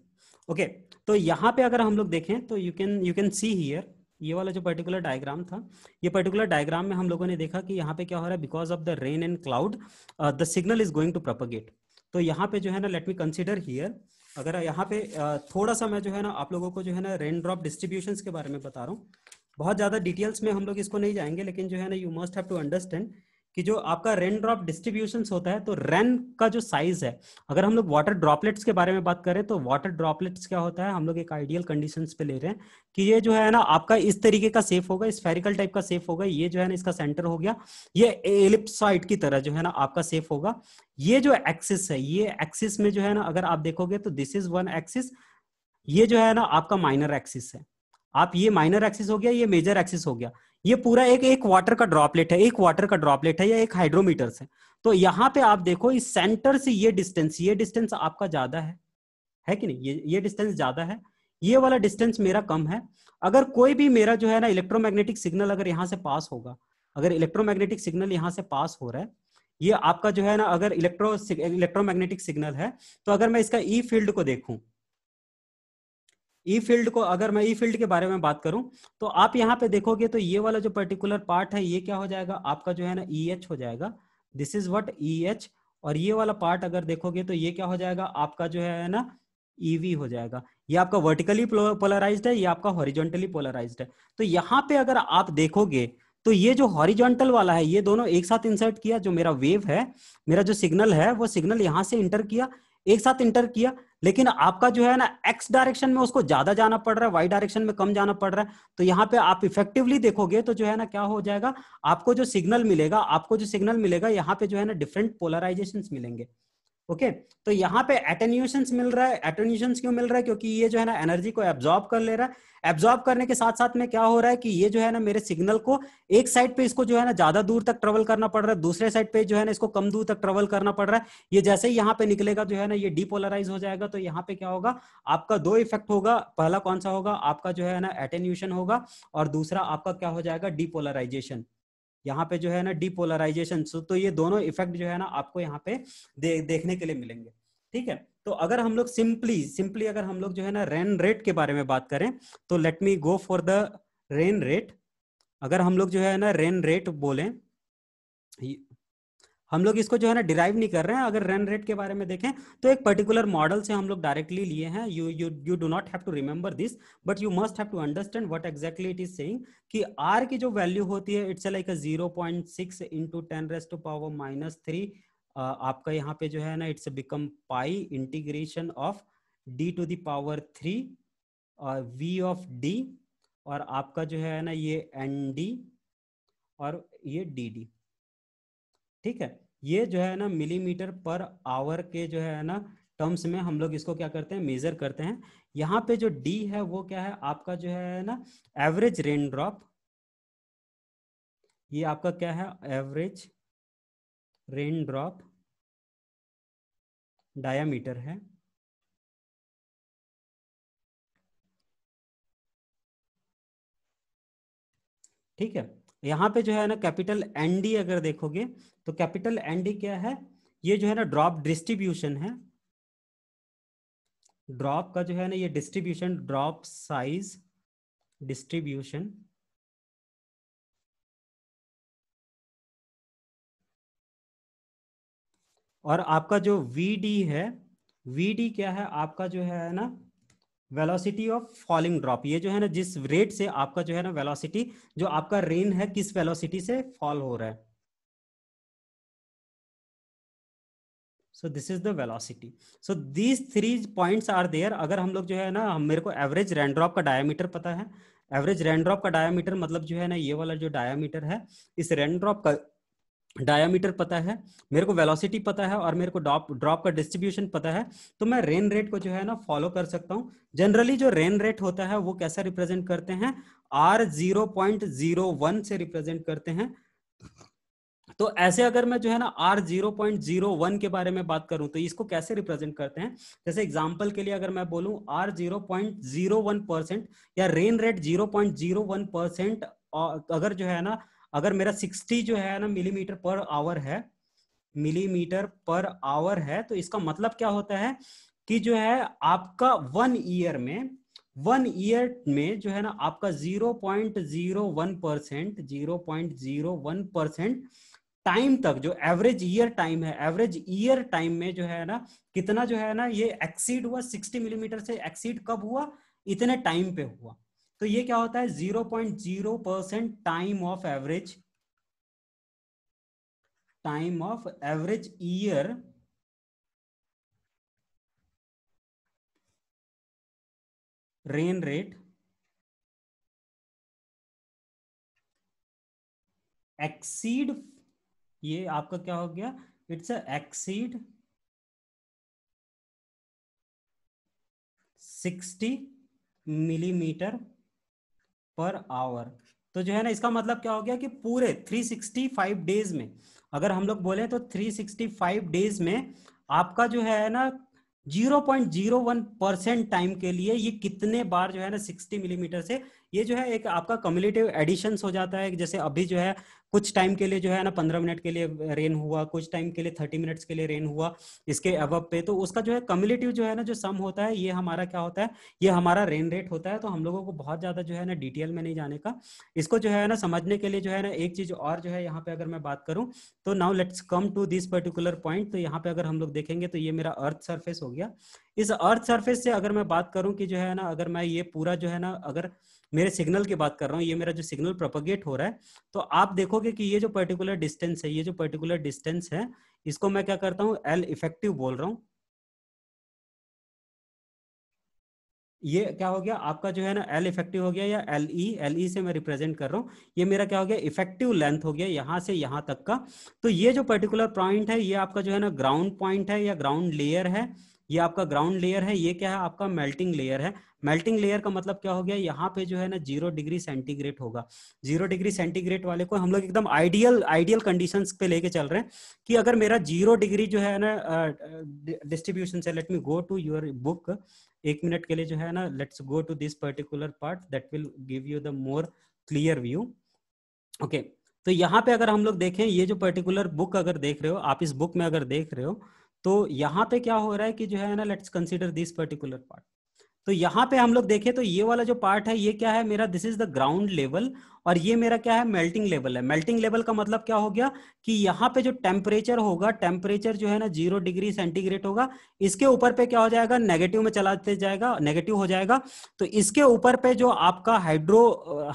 okay तो यहाँ पे अगर हम लोग देखें तो you can you can see here ये वाला जो पर्टिकुलर डायग्राम था ये पर्टिकुलर डायग्राम में हम लोगों ने देखा कि यहाँ पे क्या हो रहा है because of the rain and cloud the signal is going to propagate तो यहाँ पे जो है ना लेट मी कंसिडर हियर अगर यहाँ पे uh, थोड़ा सा मैं जो है ना आप लोगों को जो है ना रेन ड्रॉप डिस्ट्रीब्यूशन के बारे में बता रहा हूँ बहुत ज्यादा डिटेल्स में हम लोग इसको नहीं जाएंगे लेकिन जो है ना you must have to understand कि जो आपका रेन ड्रॉप डिस्ट्रीब्यूशन होता है तो रेन का जो साइज है अगर हम लोग वाटर ड्रॉपलेट्स के बारे में बात करें तो वाटर ड्रॉपलेट्स क्या होता है हम लोग एक आइडियल कंडीशन पे ले रहे हैं कि ये जो है ना आपका इस तरीके का सेफ होगा स्फेरिकल टाइप का सेफ होगा ये जो है ना इसका सेंटर हो गया ये एलिप्साइट की तरह जो है ना आपका सेफ होगा ये जो एक्सिस है ये एक्सिस में जो है ना अगर आप देखोगे तो दिस इज वन एक्सिस ये जो है ना आपका माइनर एक्सिस है आप ये माइनर एक्सिस हो गया ये मेजर एक्सिस हो गया ये पूरा एक एक वाटर का ड्रॉपलेट है एक वाटर का ड्रॉपलेट है या एक हाइड्रोमीटर है तो यहाँ पे आप देखो इस सेंटर से ये डिस्टेंस ये डिस्टेंस आपका ज्यादा है है कि नहीं ये ये डिस्टेंस ज्यादा है ये वाला डिस्टेंस मेरा कम है अगर कोई भी मेरा जो है ना इलेक्ट्रोमैग्नेटिक सिग्नल अगर यहाँ से पास होगा अगर इलेक्ट्रोमैग्नेटिक सिग्नल यहाँ से पास हो रहा है ये आपका जो है ना अगर इलेक्ट्रो इलेक्ट्रोमैग्नेटिक सिग्नल है तो अगर मैं इसका ई e फील्ड को देखूं ई e फील्ड को अगर मैं ई e फील्ड के बारे में बात करूं तो आप यहाँ पे देखोगे तो ये वाला जो पर्टिकुलर पार्ट है ये क्या हो जाएगा आपका जो है ना ई e एच हो जाएगा this is what E H और ये वाला पार्ट अगर देखोगे तो ये क्या हो जाएगा आपका जो है ना ईवी हो जाएगा ये आपका वर्टिकली पोलराइज्ड है ये आपका हॉरिजॉन्टली पोलराइज्ड है तो यहाँ पे अगर आप देखोगे तो ये जो हॉरिजॉन्टल वाला है ये दोनों एक साथ इंसर्ट किया जो मेरा वेव है मेरा जो सिग्नल है वो सिग्नल यहाँ से इंटर किया एक साथ इंटर किया लेकिन आपका जो है ना एक्स डायरेक्शन में उसको ज्यादा जाना पड़ रहा है वाई डायरेक्शन में कम जाना पड़ रहा है तो यहाँ पे आप इफेक्टिवली देखोगे तो जो है ना क्या हो जाएगा आपको जो सिग्नल मिलेगा आपको जो सिग्नल मिलेगा यहाँ पे जो है ना डिफरेंट पोलराइजेशन मिलेंगे ओके तो यहाँ पे एटेन्यूशन मिल रहा है एटेन्यूशन क्यों मिल रहा है क्योंकि ये जो है ना एनर्जी को एब्जॉर्ब कर ले रहा है एब्जॉर्ब करने के साथ साथ में क्या हो रहा है कि ये जो है ना मेरे सिग्नल को एक साइड पे इसको जो है ना ज्यादा दूर तक ट्रेवल करना पड़ रहा है दूसरे साइड पे जो है ना इसको कम दूर तक ट्रेवल करना पड़ रहा है ये जैसे ही यहाँ पे निकलेगा जो है ना ये डिपोलराइज हो जाएगा तो यहाँ पे क्या होगा आपका दो इफेक्ट होगा पहला कौन सा होगा आपका जो है ना एटेन्यूशन होगा और दूसरा आपका क्या हो जाएगा डिपोलराइजेशन यहाँ पे जो है ना डिपोलराइजेशन तो ये दोनों इफेक्ट जो है ना आपको यहाँ पे दे, देखने के लिए मिलेंगे ठीक है तो अगर हम लोग सिंपली सिंपली अगर हम लोग जो है ना रेन रेट के बारे में बात करें तो let me go for the rain rate अगर हम लोग जो है ना रेन रेट बोले हम लोग इसको जो है ना डिराइव नहीं कर रहे हैं अगर रन रेट के बारे में देखें तो एक पर्टिकुलर मॉडल से हम लोग डायरेक्टली लिए हैं you you you do not have to remember this but you must have to understand what exactly it is saying कि आर की जो वैल्यू होती है it's like a zero point six into ten raise to power minus three आपका यहाँ पे जो है ना it's become pi integration of D to the power three और वी ऑफ डी और आपका जो है ना ये एन डी और ये डी डी ठीक है ये जो है ना मिलीमीटर पर आवर के जो है ना टर्म्स में हम लोग इसको क्या करते हैं मेजर करते हैं यहाँ पे जो डी है वो क्या है आपका जो है ना एवरेज रेन ड्रॉप ये आपका क्या है एवरेज रेन ड्रॉप डायामीटर है ठीक है यहाँ पे जो है ना कैपिटल एन डी अगर देखोगे तो कैपिटल एन डी क्या है ये जो है ना ड्रॉप डिस्ट्रीब्यूशन है ड्रॉप का जो है ना ये डिस्ट्रीब्यूशन ड्रॉप साइज डिस्ट्रीब्यूशन और आपका जो वी डी है वी डी क्या है आपका जो है ना वेलोसिटी ऑफ फॉलिंग ड्रॉप ये जो है ना जिस रेट से आपका जो है ना वेलोसिटी जो आपका रेन है किस वेलोसिटी से फॉल हो रहा है so this is the velocity so these three points are there अगर हम लोग जो है ना हम मेरे को एवरेज रैंड्रॉप का डायमीटर पता है एवरेज रैंड्रॉप का डायमीटर मतलब जो है ना ये वाला जो डायमीटर है इस रैंड्रॉप का डायामीटर पता है मेरे को वेलोसिटी पता है और मेरे को ड्रॉप ड्रॉप का डिस्ट्रीब्यूशन पता है तो मैं रेन रेट को जो है ना फॉलो कर सकता हूँ जनरली जो रेन रेट होता है वो कैसा रिप्रेजेंट करते हैं R zero point zero one से रिप्रेजेंट करते हैं तो ऐसे अगर मैं जो है ना R zero point zero one के बारे में बात करूं तो इसको कैसे रिप्रेजेंट करते हैं जैसे एग्जांपल के लिए अगर मैं बोलूं R zero point zero one percent या rain rate zero point zero one percent अगर जो है ना अगर मेरा सिक्सटी जो है ना मिलीमीटर पर आवर है मिलीमीटर पर आवर है तो इसका मतलब क्या होता है कि जो है आपका वन ईयर में वन ईयर में जो है ना आपका zero point zero one percent zero point zero one percent time तक जो एवरेज ईयर टाइम है एवरेज ईयर टाइम में जो है ना कितना जो है ना ये एक्सीड हुआ सिक्सटी मिलीमीटर से एक्सीड कब हुआ इतने टाइम पे हुआ तो ये क्या होता है zero point zero percent time of average time of average year rain rate exceed ये आपका क्या हो गया it's a exceed sixty millimetre per hour तो जो है ना इसका मतलब क्या हो गया कि पूरे 365 डेज में अगर हम लोग बोले तो 365 डेज में आपका जो है ना 0.01 परसेंट टाइम के लिए ये कितने बार जो है ना 60 मिलीमीटर mm से ये जो है एक आपका कम्युनिटिव एडिशन हो जाता है जैसे अभी जो है कुछ टाइम के लिए जो है ना पंद्रह मिनट के लिए रेन हुआ कुछ टाइम के लिए थर्टी मिनट्स के लिए रेन हुआ इसके अब पे तो उसका जो है कम्युनिटिव जो है ना जो सम होता है ये हमारा क्या होता है ये हमारा रेन रेट होता है तो हम लोगों को बहुत ज्यादा जो है ना डिटेल में नहीं जाने का इसको जो है ना समझने के लिए जो है ना एक चीज और जो है यहाँ पे अगर मैं बात करूँ तो now let's come to this particular point तो यहाँ पे अगर हम लोग देखेंगे तो ये मेरा अर्थ सर्फेस हो गया इस अर्थ सरफेस से अगर मैं बात करूं कि जो है ना अगर मैं ये पूरा जो है ना अगर मेरे सिग्नल की बात कर रहा हूँ ये मेरा जो सिग्नल प्रोपोगेट हो रहा है तो आप देखोगे कि ये जो पर्टिकुलर डिस्टेंस है ये जो पर्टिकुलर डिस्टेंस है इसको मैं क्या करता हूँ एल इफेक्टिव बोल रहा हूँ ये क्या हो गया आपका जो है ना एल इफेक्टिव हो गया या एल ई एल ई से मैं रिप्रेजेंट कर रहा हूँ ये मेरा क्या हो गया इफेक्टिव लेंथ हो गया यहाँ से यहाँ तक का तो ये जो पर्टिकुलर पॉइंट है ये आपका जो है ना ग्राउंड पॉइंट है या ग्राउंड लेयर है ये आपका ग्राउंड लेयर है ये क्या है आपका मेल्टिंग लेयर है मेल्टिंग लेयर का मतलब क्या हो गया यहाँ पे जो है ना जीरो डिग्री सेंटीग्रेड होगा जीरो डिग्री सेंटीग्रेड वाले को हम लोग एकदम आइडियल आइडियल कंडीशंस पे लेके चल रहे हैं कि अगर मेरा जीरो डिग्री जो है ना डिस्ट्रीब्यूशन से let me go to your book एक मिनट के लिए जो है ना let's go to this particular part that will give you the more clear view okay तो यहाँ पे अगर हम लोग देखें ये जो पर्टिकुलर बुक अगर देख रहे हो आप इस बुक में अगर देख रहे हो तो यहाँ पे क्या हो रहा है कि जो है ना let's consider this particular part तो यहाँ पे हम लोग देखें तो ये वाला जो पार्ट है ये क्या है मेरा this is the ground level और ये मेरा क्या है मेल्टिंग लेवल है मेल्टिंग लेवल का मतलब क्या हो गया कि यहाँ पे जो टेम्परेचर होगा टेम्परेचर जो है ना जीरो डिग्री सेंटीग्रेड होगा इसके ऊपर पे क्या हो जाएगा नेगेटिव में चला जाएगा नेगेटिव हो जाएगा तो इसके ऊपर पे जो आपका हाइड्रो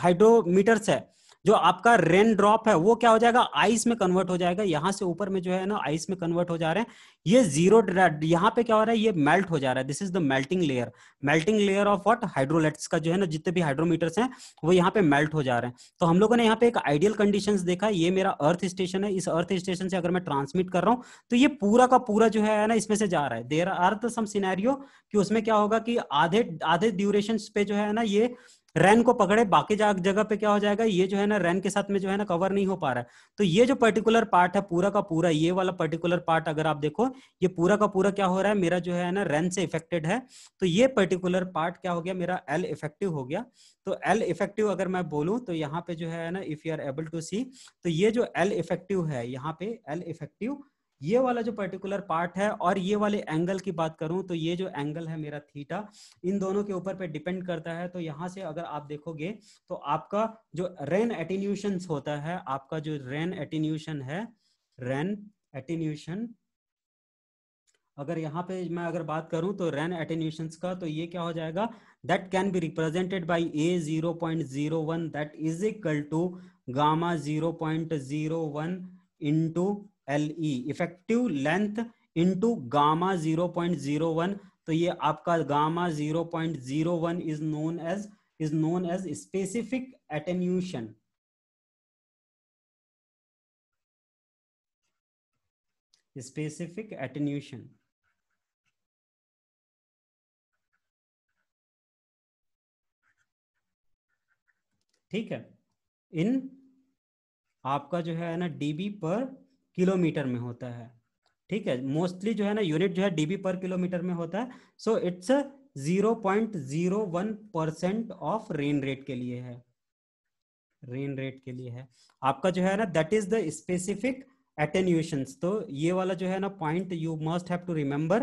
हाइड्रोमीटर्स है जो आपका रेन ड्रॉप है वो क्या हो जाएगा आइस में कन्वर्ट हो जाएगा यहाँ से ऊपर में जो है ना आइस में कन्वर्ट हो जा रहे हैं ये जीरो यहाँ पे क्या हो रहा है ये मेल्ट हो जा रहा है this is the melting layer melting layer of what hydrolets का जो है ना जितने भी हाइड्रोमीटर्स हैं वो यहाँ पे मेल्ट हो जा रहे हैं तो हम लोगों ने यहाँ पे एक आइडियल कंडीशन देखा ये मेरा अर्थ स्टेशन है इस अर्थ स्टेशन से अगर मैं ट्रांसमिट कर रहा हूँ तो ये पूरा का पूरा जो है ना इसमें से जा रहा है देर अर्थ सम की कि उसमें क्या होगा कि आधे आधे ड्यूरेशन पे जो है ना ये रैन को पकड़े बाकी जगह पे क्या हो जाएगा ये जो है ना रैन के साथ में जो है ना कवर नहीं हो पा रहा है तो ये जो पर्टिकुलर पार्ट है पूरा का पूरा ये वाला पर्टिकुलर पार्ट अगर आप देखो ये पूरा का पूरा क्या हो रहा है मेरा जो है ना रैन से इफेक्टेड है तो ये पर्टिकुलर पार्ट क्या हो गया मेरा एल इफेक्टिव हो गया तो एल इफेक्टिव अगर मैं बोलूँ तो यहाँ पे जो है ना if you are able to see तो ये जो एल इफेक्टिव है यहाँ पे एल इफेक्टिव ये वाला जो पर्टिकुलर पार्ट है और ये वाले एंगल की बात करूं तो ये जो एंगल है मेरा थीटा इन दोनों के ऊपर पे डिपेंड करता है तो यहाँ से अगर आप देखोगे तो आपका जो रेन एटीन्यूशन होता है आपका जो रेन एटीन्यूशन है रेन एटीन्यूशन अगर यहाँ पे मैं अगर बात करूं तो रेन एटेन्यूशन का तो ये क्या हो जाएगा that can be represented by A zero point zero one that is equal to gamma zero point zero one into L E effective length into gamma zero point zero one तो ये आपका gamma zero point zero one is known as is known as specific attenuation specific attenuation ठीक है इन आपका जो है ना dB पर किलोमीटर में होता है ठीक है मोस्टली जो है ना यूनिट जो है डीबी पर किलोमीटर में होता है so it's zero point zero one percent of rain rate के लिए है रेन रेट के लिए है आपका जो है ना that is the specific attenuation तो ये वाला जो है ना पॉइंट यू मस्ट है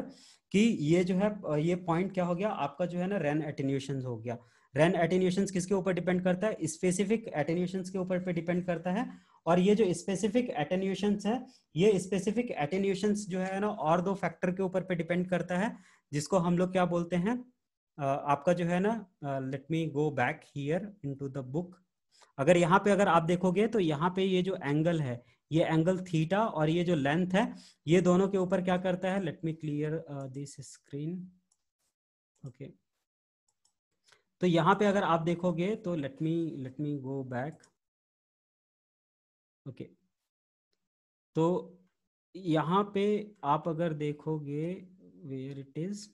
कि ये जो है ये पॉइंट क्या हो गया आपका जो है ना रेन एटेन्यूशन हो गया रेन एटेन्यूशन किसके ऊपर डिपेंड करता है स्पेसिफिक एटेन्यूशन के ऊपर पे डिपेंड करता है और ये जो स्पेसिफिक एटेन्यूशन है ये स्पेसिफिक एटेन्यूशन जो है ना और दो फैक्टर के ऊपर पे डिपेंड करता है जिसको हम लोग क्या बोलते हैं uh, आपका जो है ना let me go back here into the book अगर यहाँ पे अगर आप देखोगे तो यहाँ पे ये जो एंगल है ये एंगल थीटा और ये जो लेंथ है ये दोनों के ऊपर क्या करता है let me clear this screen okay तो यहाँ पे अगर आप देखोगे तो let me let me go back okay तो यहाँ पे आप अगर देखोगे where it is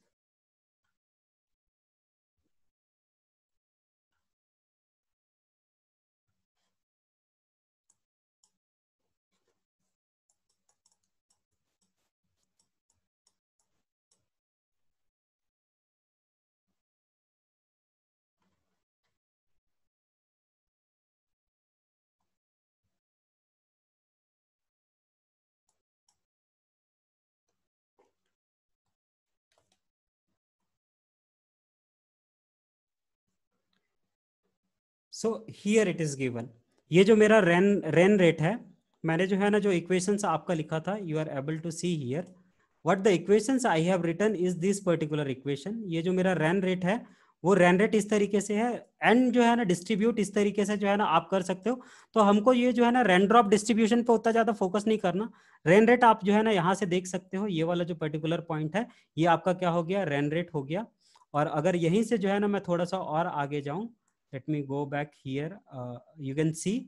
so here it is given ये जो मेरा रेन रेन रेट है मैंने जो है ना जो इक्वेशन आपका लिखा था you are able to see here what the equation I have written is this particular equation ये जो मेरा रैन रेट है वो रैन रेट इस तरीके से है एंड जो है ना डिस्ट्रीब्यूट इस तरीके से जो है ना आप कर सकते हो तो हमको ये जो है ना रेन ड्रॉप डिस्ट्रीब्यूशन पे उतना ज्यादा फोकस नहीं करना रेन रेट आप जो है ना यहाँ से देख सकते हो ये वाला जो पर्टिकुलर पॉइंट है ये आपका क्या हो गया रैन रेट हो गया और अगर यहीं से जो है ना मैं थोड़ा सा और आगे जाऊं let me go back here you can see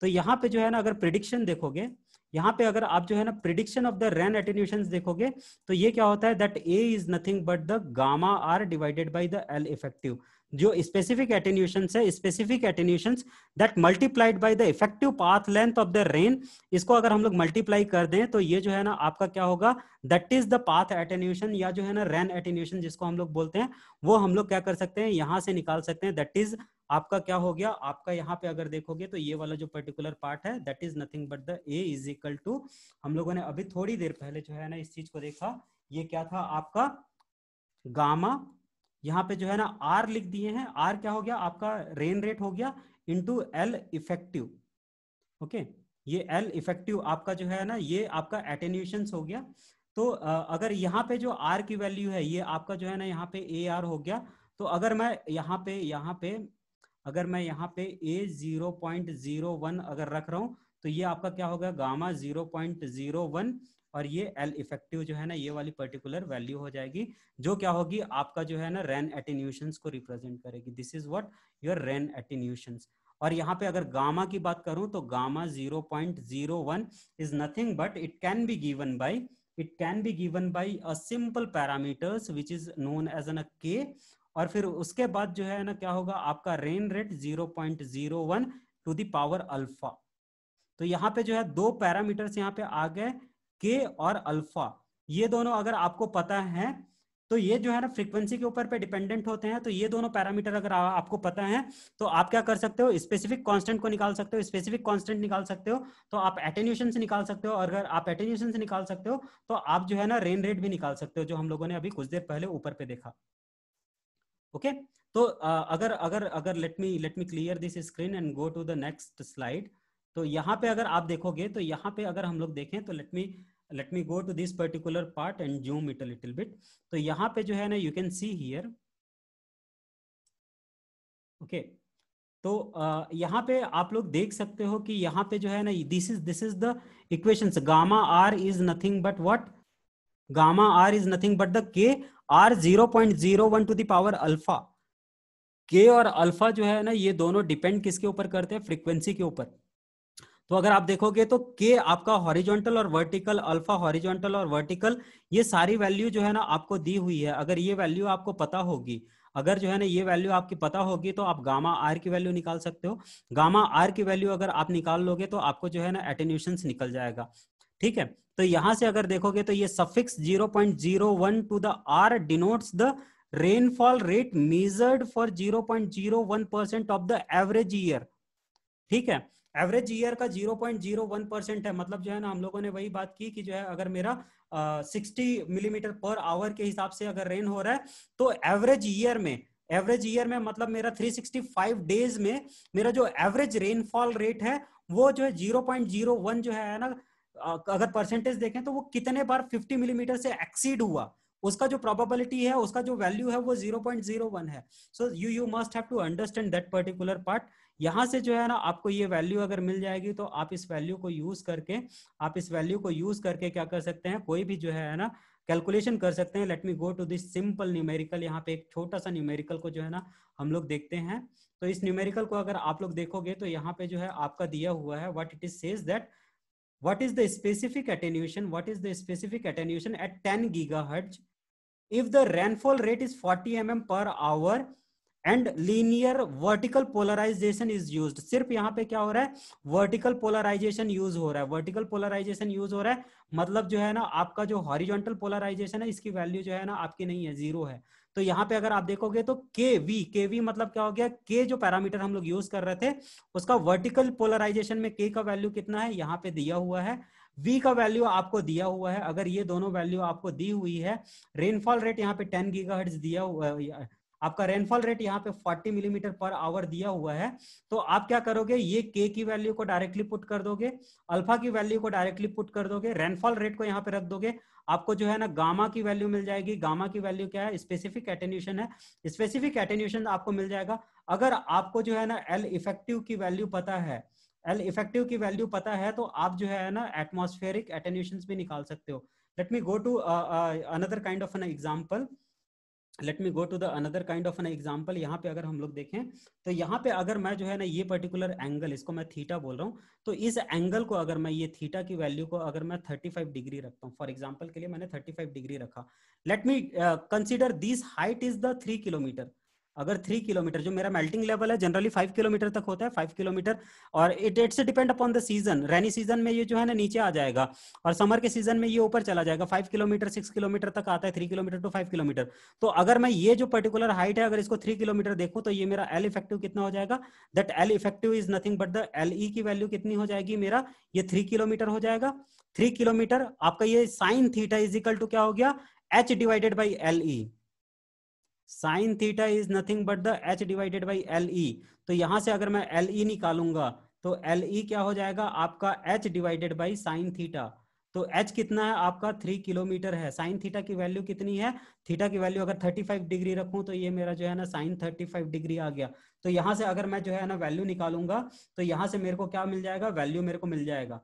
तो यहाँ पे जो है ना अगर प्रिडिक्शन देखोगे यहाँ पे अगर आप जो है ना prediction of the rain attenuation देखोगे तो ये क्या होता है that A is nothing but the gamma R divided by the L effective जो स्पेसिफिक एटेन्यूशन है specific attenuation that multiplied by the effective path length of the rain इसको अगर हम लोग मल्टीप्लाई कर दें तो ये जो है ना आपका क्या होगा that is the path attenuation या जो है ना रेन एटेन्यूशन जिसको हम लोग बोलते हैं वो हम लोग क्या कर सकते हैं यहाँ से निकाल सकते हैं दैट इज आपका क्या हो गया आपका यहाँ पे अगर देखोगे तो ये वाला जो पर्टिकुलर पार्ट है that is nothing but the A is equal to हम लोगों ने अभी थोड़ी देर पहले जो है ना इस चीज को देखा ये क्या था आपका गामा यहाँ पे जो है ना आर लिख दिए हैं आर क्या हो गया आपका रेन रेट हो गया इंटू एल इफेक्टिव ओके ये एल इफेक्टिव आपका जो है ना ये आपका एटेन्यूशन हो गया तो अगर यहाँ पे जो आर की वैल्यू है ये आपका जो है ना यहाँ पे ए आर हो गया तो अगर मैं यहाँ पे यहाँ पे अगर मैं यहाँ पे A zero point zero one अगर रख रहा हूँ तो ये आपका क्या होगा gamma zero point zero one और ये एल इफेक्टिव जो है ना ये वाली पर्टिकुलर वैल्यू हो जाएगी जो क्या होगी आपका जो है ना रेन एटीन्यूशन को रिप्रेजेंट करेगी this is what your rain attenuation और यहाँ पे अगर गामा की बात करूं तो gamma 0.01 is nothing but it can be given by it can be given by a simple parameters which is known as an a k और फिर उसके बाद जो है ना क्या होगा आपका rain rate zero point zero one to the power alpha तो यहाँ पे जो है दो पैरामीटर्स यहाँ पे आ गए के और अल्फा ये दोनों अगर आपको पता है तो ये जो है ना फ्रीक्वेंसी के ऊपर पे डिपेंडेंट होते हैं तो ये दोनों पैरामीटर अगर आ, आपको पता है तो आप क्या कर सकते हो स्पेसिफिक कांस्टेंट को निकाल सकते हो स्पेसिफिक कांस्टेंट निकाल सकते हो तो आप एटेन्यूशन से निकाल सकते हो और अगर आप एटेन्यूशन से निकाल सकते हो तो आप जो है ना रेन रेट भी निकाल सकते हो जो हम लोगों ने अभी कुछ देर पहले ऊपर पे देखा ओके तो uh, अगर अगर अगर let me let me clear this screen and go to the next slide तो यहाँ पे अगर आप देखोगे तो यहाँ पे अगर हम लोग देखें तो let me let me go to this particular part and zoom it little bit तो यहाँ पे जो है ना you can see here okay तो uh, यहाँ पे आप लोग देख सकते हो कि यहाँ पे जो है ना this is this is the equation gamma R is nothing but what gamma r is nothing but the k r 0.01 to the power alpha के और अल्फा जो है ना ये दोनों डिपेंड किसके ऊपर करते हैं फ्रीक्वेंसी के ऊपर तो अगर आप देखोगे तो के आपका हॉरिजॉन्टल और वर्टिकल अल्फा हॉरिजॉन्टल और वर्टिकल ये सारी वैल्यू जो है ना आपको दी हुई है अगर ये वैल्यू आपको पता होगी अगर जो है ना ये वैल्यू आपकी पता होगी तो आप गामा आर की वैल्यू निकाल सकते हो गामा आर की वैल्यू अगर आप निकाल लोगे तो आपको जो है ना एटेन्यूशन निकल जाएगा ठीक है तो यहां से अगर देखोगे तो ये suffix 0.01 to the R denotes the rainfall rate measured for 0.01 percent of the average year ठीक है एवरेज ईयर का 0.01 परसेंट है मतलब जो है ना हम लोगों ने वही बात की कि जो है अगर मेरा सिक्सटी मिलीमीटर पर आवर के हिसाब से अगर रेन हो रहा है तो एवरेज ईयर में एवरेज ईयर में मतलब मेरा 365 डेज में मेरा जो एवरेज रेनफॉल रेट है वो जो है 0.01 जो है ना अगर परसेंटेज देखें तो वो कितने बार 50 मिलीमीटर mm से एक्सीड हुआ उसका जो प्रोबेबिलिटी है उसका जो वैल्यू है वो 0.01 है so you you must have to understand that particular part यहाँ से जो है ना आपको ये वैल्यू अगर मिल जाएगी तो आप इस वैल्यू को यूज करके आप इस वैल्यू को यूज करके क्या कर सकते हैं कोई भी जो है ना कैलकुलेशन कर सकते हैं let me go to this simple numerical यहाँ पे एक छोटा सा न्यूमेरिकल को जो है ना हम लोग देखते हैं तो इस न्यूमेरिकल को अगर आप लोग देखोगे तो यहाँ पे जो है आपका दिया हुआ है what it is says that what is the specific attenuation what is the specific attenuation at 10 gigahertz if the rainfall rate is 40 mm per hour and linear vertical polarization is use सिर्फ यहाँ पे क्या हो रहा है vertical polarisation use हो रहा है वर्टिकल पोलराइजेशन यूज हो रहा है मतलब जो है ना आपका जो हॉरिजॉन्टल पोलराइजेशन है इसकी वैल्यू जो है ना आपकी नहीं है जीरो है तो यहाँ पे अगर आप देखोगे तो के वी के वी मतलब क्या हो गया के जो पैरामीटर हम लोग यूज कर रहे थे उसका वर्टिकल पोलराइजेशन में के का वैल्यू कितना है यहाँ पे दिया हुआ है वी का वैल्यू आपको दिया हुआ है अगर ये दोनों वैल्यू आपको दी हुई है रेनफॉल रेट यहाँ पे टेन गीगाहर्ट्ज़ दिया हुआ आपका रेनफॉल रेट यहाँ पे 40 मिलीमीटर पर आवर दिया हुआ है तो आप क्या करोगे ये के की वैल्यू को डायरेक्टली पुट कर दोगे अल्फा की वैल्यू को डायरेक्टली पुट कर दोगे रेनफॉल रेट को यहाँ पे रख दोगे आपको जो है ना गामा की वैल्यू मिल जाएगी गामा की वैल्यू क्या है स्पेसिफिक एटेन्यूशन है स्पेसिफिक एटेन्यूशन आपको मिल जाएगा अगर आपको जो है ना एल इफेक्टिव की वैल्यू पता है एल इफेक्टिव की वैल्यू पता है तो आप जो है ना एटमोस्फेरिक एटेन्यूशन भी निकाल सकते हो let me go to another kind of an example let me go to the another kind of an example यहाँ पे अगर हम लोग देखें तो यहाँ पे अगर मैं जो है ना ये पर्टिकुलर एंगल इसको मैं थीटा बोल रहा हूँ तो इस एंगल को अगर मैं ये थीटा की वैल्यू को अगर मैं 35 डिग्री रखता हूँ फॉर एग्जाम्पल के लिए मैंने 35 डिग्री रखा let me consider this height is the three kilometre अगर थ्री किलोमीटर जो मेरा मेल्टिंग लेवल है जनरली फाइव किलोमीटर तक होता है फाइव किलोमीटर और it it's depend upon the season rainy season में ये जो है ना नीचे आ जाएगा और समर के सीजन में ये ऊपर चला जाएगा फाइव किलोमीटर सिक्स किलोमीटर तक आता है three kilometre to five kilometre तो अगर मैं ये जो पर्टिकुलर हाइट है अगर इसको थ्री किलोमीटर देखू तो ये मेरा एल इफेक्टिव कितना हो जाएगा that L effective is nothing but the L E की वैल्यू कितनी हो जाएगी मेरा ये थ्री किलोमीटर हो जाएगा थ्री किलोमीटर आपका ये साइन थीटा इजिकल टू क्या हो गया H divided by L E sine theta is nothing but the H divided by L E तो यहां से अगर मैं एल ई निकालूंगा तो एल ई क्या हो जाएगा आपका H divided by sine theta तो एच कितना है आपका थ्री किलोमीटर है साइन थीटा की वैल्यू कितनी है थीटा की वैल्यू अगर थर्टी फाइव डिग्री रखूं तो ये मेरा जो है ना साइन थर्टी फाइव डिग्री आ गया तो यहां से अगर मैं जो है ना वैल्यू निकालूंगा तो यहां से मेरे को क्या मिल जाएगा वैल्यू मेरे को मिल जाएगा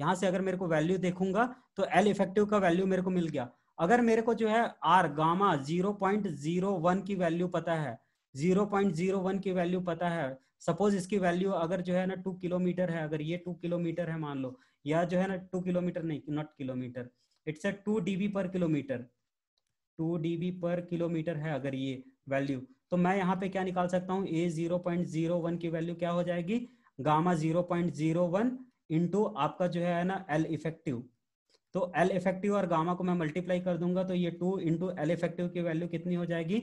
यहां से अगर मेरे को वैल्यू देखूंगा तो एल इफेक्टिव का वैल्यू मेरे को मिल गया अगर मेरे को जो है R gamma zero point zero one की वैल्यू पता है जीरो पॉइंट जीरो वन की वैल्यू पता है सपोज इसकी वैल्यू अगर जो है ना टू किलोमीटर है अगर ये टू किलोमीटर है मान लो या जो है ना टू किलोमीटर नहीं not kilometre it's a two D per kilometre two D per kilometre है अगर ये वैल्यू तो मैं यहाँ पे क्या निकाल सकता हूँ A zero point zero one की वैल्यू क्या हो जाएगी gamma zero point zero one into आपका जो है ना एल इफेक्टिव तो एल इफेक्टिव और गामा को मैं मल्टीप्लाई कर दूंगा तो ये टू इंटू एल इफेक्टिव की वैल्यू कितनी हो जाएगी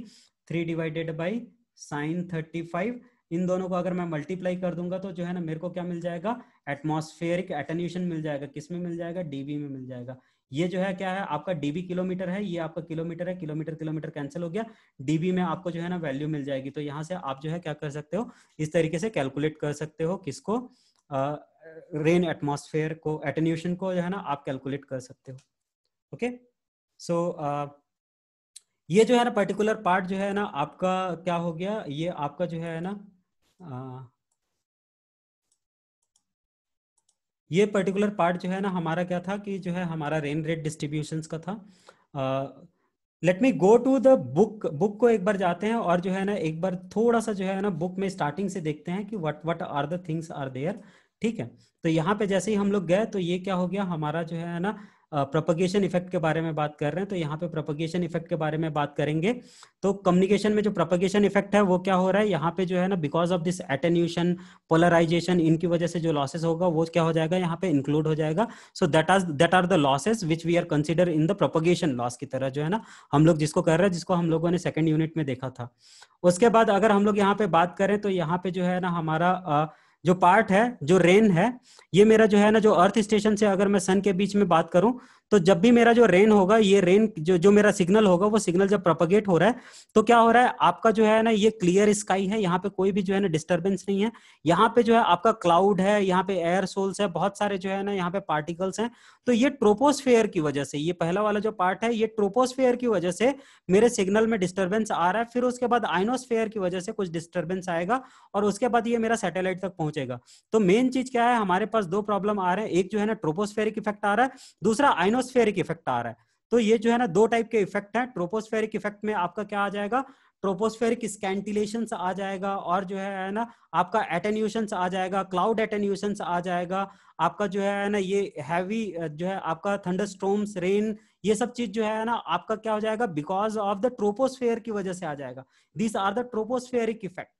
three divided by sine thirty five इन दोनों को अगर मैं मल्टीप्लाई कर दूंगा तो जो है ना मेरे को क्या मिल जाएगा एटमोस्फेयरिक एटेन्यूशन मिल जाएगा किस में मिल जाएगा डीबी में मिल जाएगा ये जो है क्या है आपका डीबी किलोमीटर है ये आपका किलोमीटर है किलोमीटर किलोमीटर कैंसिल हो गया डीबी में आपको जो है ना वैल्यू मिल जाएगी तो यहाँ से आप जो है क्या कर सकते हो इस तरीके से कैलकुलेट कर सकते हो किसको रेन एटमॉस्फेयर को एटेन्यूशन को जो है ना आप कैलकुलेट कर सकते हो ओके सो uh, ये जो है ना पर्टिकुलर पार्ट जो है ना आपका क्या हो गया ये आपका जो है ना uh, ये पर्टिकुलर पार्ट जो है ना हमारा क्या था कि जो है हमारा रेन रेट डिस्ट्रीब्यूशंस का था let me go to the book book को एक बार जाते हैं और जो है ना एक बार थोड़ा सा जो है ना बुक में स्टार्टिंग से देखते हैं कि what what are the things are there ठीक है तो यहाँ पे जैसे ही हम लोग गए तो ये क्या हो गया हमारा जो है ना प्रोपगेशन इफेक्ट के बारे में बात कर रहे हैं तो यहाँ पे प्रोपगेशन इफेक्ट के बारे में बात करेंगे तो कम्युनिकेशन में जो प्रोपगेशन इफेक्ट है वो क्या हो रहा है यहाँ पे जो है ना because of this attenuation polarization इनकी वजह से जो लॉसेस होगा वो क्या हो जाएगा यहाँ पे इंक्लूड हो जाएगा so that as that are the losses which we are consider in the propagation loss की तरह जो है ना हम लोग जिसको कर रहे हैं जिसको हम लोगों ने सेकेंड यूनिट में देखा था उसके बाद अगर हम लोग यहाँ पे बात करें तो यहाँ पे जो है ना हमारा uh, जो पार्ट है जो रेन है ये मेरा जो है ना जो अर्थ स्टेशन से अगर मैं सन के बीच में बात करूं तो जब भी मेरा जो रेन होगा ये रेन जो जो मेरा सिग्नल होगा वो सिग्नल जब प्रोपगेट हो रहा है तो क्या हो रहा है आपका जो है ना ये क्लियर स्काई है यहाँ पे कोई भी जो है ना डिस्टर्बेंस नहीं है यहाँ पे जो है आपका क्लाउड है यहाँ पे एयर सोल्स है बहुत सारे जो है ना यहाँ पे पार्टिकल्स हैं तो ये ट्रोपोस्फेयर की वजह से ये पहला वाला जो पार्ट है ये ट्रोपोस्फेयर की वजह से मेरे सिग्नल में डिस्टर्बेंस आ रहा है फिर उसके बाद आइनोस्फेयर की वजह से कुछ डिस्टर्बेंस आएगा और उसके बाद ये मेरा सैटेलाइट तक पहुंचेगा तो मेन चीज क्या है हमारे पास दो प्रॉब्लम आ रहे हैं एक जो है ना ट्रोपोस्फेयर इफेक्ट आ रहा है दूसरा आइनो एटमोस्फेरिक इफेक्ट आ रहा है तो ये जो है ना दो टाइप के इफेक्ट है ट्रोपोस्फेरिक इफेक्ट में आपका क्या आ जाएगा ट्रोपोस्फेरिक स्कैंटिलेशन आ जाएगा और जो है ना आपका एटेन्यूशन आ जाएगा क्लाउड एटेन्यूशन आ जाएगा आपका जो है ना ये हैवी जो है आपका थंडरस्टोम्स रेन ये सब चीज जो है ना आपका क्या हो जाएगा बिकॉज ऑफ द ट्रोपोस्फेयर की वजह से आ जाएगा this are the tropospheric effect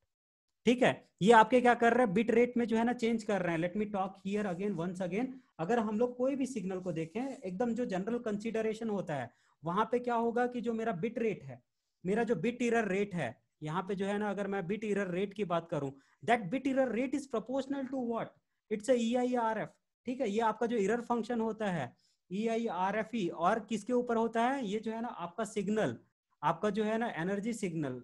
ठीक है ये आपके क्या कर रहे हैं बिट रेट में जो है ना चेंज कर रहे हैं let me talk here again once again अगर हम लोग कोई भी सिग्नल को देखें एकदम जो जनरल कंसिडरेशन होता है वहां पे क्या होगा कि जो मेरा बिट रेट है मेरा जो बिट इरर रेट है यहाँ पे जो है ना अगर मैं बिट इरर रेट की बात करूं that bit error rate is proportional to what it's F ठीक है ये आपका जो इरर फंक्शन होता है ई आई आर एफ ई और किसके ऊपर होता है ये जो है ना आपका सिग्नल आपका जो है ना एनर्जी सिग्नल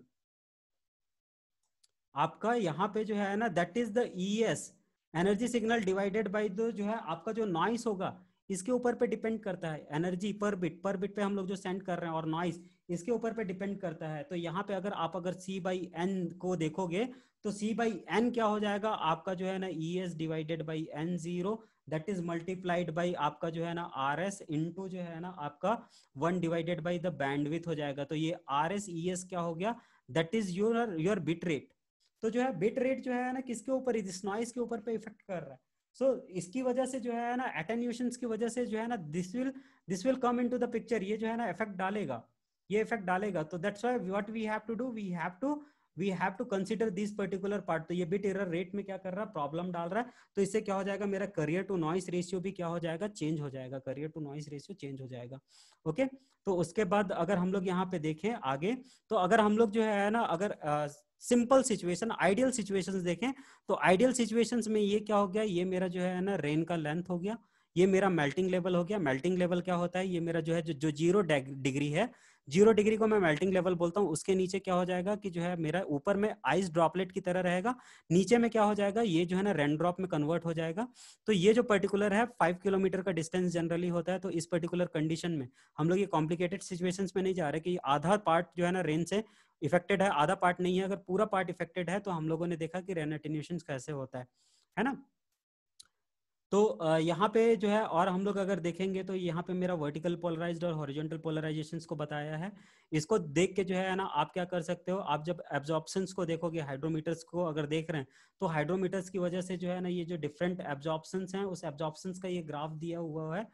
आपका यहाँ पे जो है ना that is the E S energy signal divided by दो जो है आपका जो नॉइस होगा इसके ऊपर पे डिपेंड करता है एनर्जी पर बिट पर बिट पे हम लोग जो सेंड कर रहे हैं और नॉइस इसके ऊपर पे डिपेंड करता है तो यहाँ पे अगर आप अगर सी बाई एन को देखोगे तो सी बाई एन क्या हो जाएगा आपका जो है ना E S divided by N zero that is multiplied by आपका जो है ना आर एस इंटू जो है ना आपका one divided by the bandwidth हो जाएगा तो ये आर एस ई एस क्या हो गया that is your your bit rate तो जो है बिट रेट जो है ना किसके ऊपर इस नॉइस के ऊपर पे इफेक्ट कर रहा है सो so, इसकी वजह से जो है ना एटेन्यूशन की वजह से जो है ना this will this will come into the picture ये जो है ना इफेक्ट डालेगा ये इफेक्ट डालेगा तो that's why what we have to do we have to we have to consider this particular part तो ये बिट एरर रेट में क्या कर रहा है प्रॉब्लम डाल रहा है तो इससे क्या हो जाएगा मेरा करियर टू नॉइस रेशियो भी क्या हो जाएगा चेंज हो जाएगा carrier to noise ratio change हो जाएगा ओके okay? तो उसके बाद अगर हम लोग यहाँ पे देखें आगे तो अगर हम लोग जो है ना अगर आ, सिंपल सिचुएशन आइडियल सिचुएशंस देखें तो आइडियल सिचुएशंस में ये क्या हो गया ये मेरा जो है ना रेन का लेंथ हो गया ये मेरा मेल्टिंग लेवल हो गया मेल्टिंग लेवल क्या होता है ये मेरा जो है जो, जो जीरो डिग्री है जीरो डिग्री को मैं मेल्टिंग लेवल बोलता हूँ उसके नीचे क्या हो जाएगा कि जो है मेरा ऊपर में आइस ड्रॉपलेट की तरह रहेगा नीचे में क्या हो जाएगा ये जो है ना रेन ड्रॉप में कन्वर्ट हो जाएगा तो ये जो पर्टिकुलर है फाइव किलोमीटर का डिस्टेंस जनरली होता है तो इस पर्टिकुलर कंडीशन में हम लोग ये कॉम्प्लिकेटेड सिचुएशन में नहीं जा रहे कि आधा पार्ट जो है ना रेन से इफेक्टेड है आधा पार्ट नहीं है अगर पूरा पार्ट इफेक्टेड है तो हम लोगों ने देखा कि रेनेटिनेशन कैसे होता है है ना तो यहाँ पे जो है और हम लोग अगर देखेंगे तो यहाँ पे मेरा वर्टिकल पोलराइज और हॉरिजॉन्टल पोलराइजेशन को बताया है इसको देख के जो है ना आप क्या कर सकते हो आप जब एब्जॉर्प्शन को देखोगे हाइड्रोमीटर्स को अगर देख रहे हैं तो हाइड्रोमीटर्स की वजह से जो है ना ये जो डिफरेंट एब्जॉर्प्शन है उस एब्जॉर्प्शन का ये ग्राफ दिया हुआ है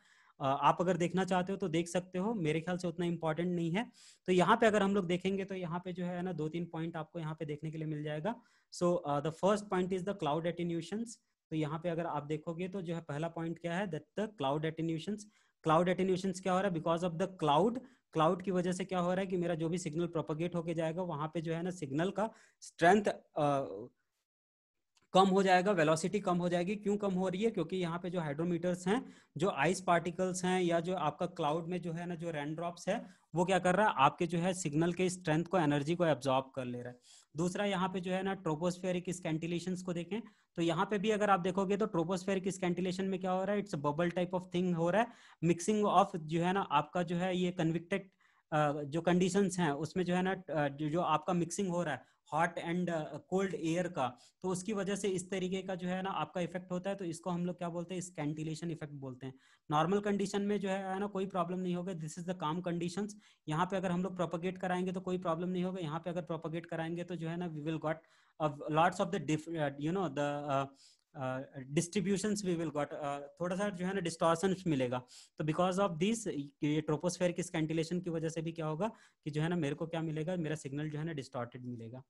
आप अगर देखना चाहते हो तो देख सकते हो मेरे ख्याल से उतना इम्पोर्टेंट नहीं है तो यहाँ पे अगर हम लोग देखेंगे तो यहाँ पे जो है ना दो तीन पॉइंट आपको यहाँ पे देखने के लिए मिल जाएगा so the first point is the cloud attenuation तो यहाँ पे अगर आप देखोगे तो जो है पहला पॉइंट क्या है that the cloud attenuation cloud attenuation क्या हो रहा है because of the cloud cloud की वजह से क्या हो रहा है कि मेरा जो भी सिग्नल प्रोपोगेट होके जाएगा वहां पे जो है ना सिग्नल का स्ट्रेंथ कम हो जाएगा वेलोसिटी कम हो जाएगी क्यों कम हो रही है क्योंकि यहाँ पे जो हाइड्रोमीटर्स हैं जो आइस पार्टिकल्स हैं या जो आपका क्लाउड में जो है ना जो रेनड्रॉप्स है वो क्या कर रहा है आपके जो है सिग्नल के स्ट्रेंथ को एनर्जी को एब्जॉर्ब कर ले रहा है दूसरा यहाँ पे जो है ना ट्रोपोस्फेरिक स्कैंटिलेशन को देखें तो यहाँ पे भी अगर आप देखोगे तो ट्रोपोस्फेरिक स्कैंटिलेशन में क्या हो रहा है it's bubble type of thing हो रहा है मिक्सिंग ऑफ जो है ना आपका जो है ये कन्विक्टेड जो कंडीशंस हैं उसमें जो है ना जो आपका मिक्सिंग हो रहा है हॉट एंड कोल्ड एयर का तो उसकी वजह से इस तरीके का जो है ना आपका इफेक्ट होता है तो इसको हम लोग क्या बोलते हैं स्कैंटिलेशन इफेक्ट बोलते हैं नॉर्मल कंडीशन में जो है ना कोई प्रॉब्लम नहीं होगा this is the calm condition यहाँ पे अगर हम लोग प्रोपोगेट कराएंगे तो कोई प्रॉब्लम नहीं होगा यहाँ पे अगर प्रोपोगेट कराएंगे तो जो है ना we will got lots of the diff you know the distribution we will got थोड़ा सा जो है ना डिस्टॉर्सन मिलेगा तो बिकॉज ऑफ दिस ये ट्रोपोस्फेयर की स्कैंटिलेशन की वजह से भी क्या होगा कि जो है ना मेरे को क्या मिलेगा मेरा सिग्नल जो है ना डिस्टॉर्टेड मिलेगा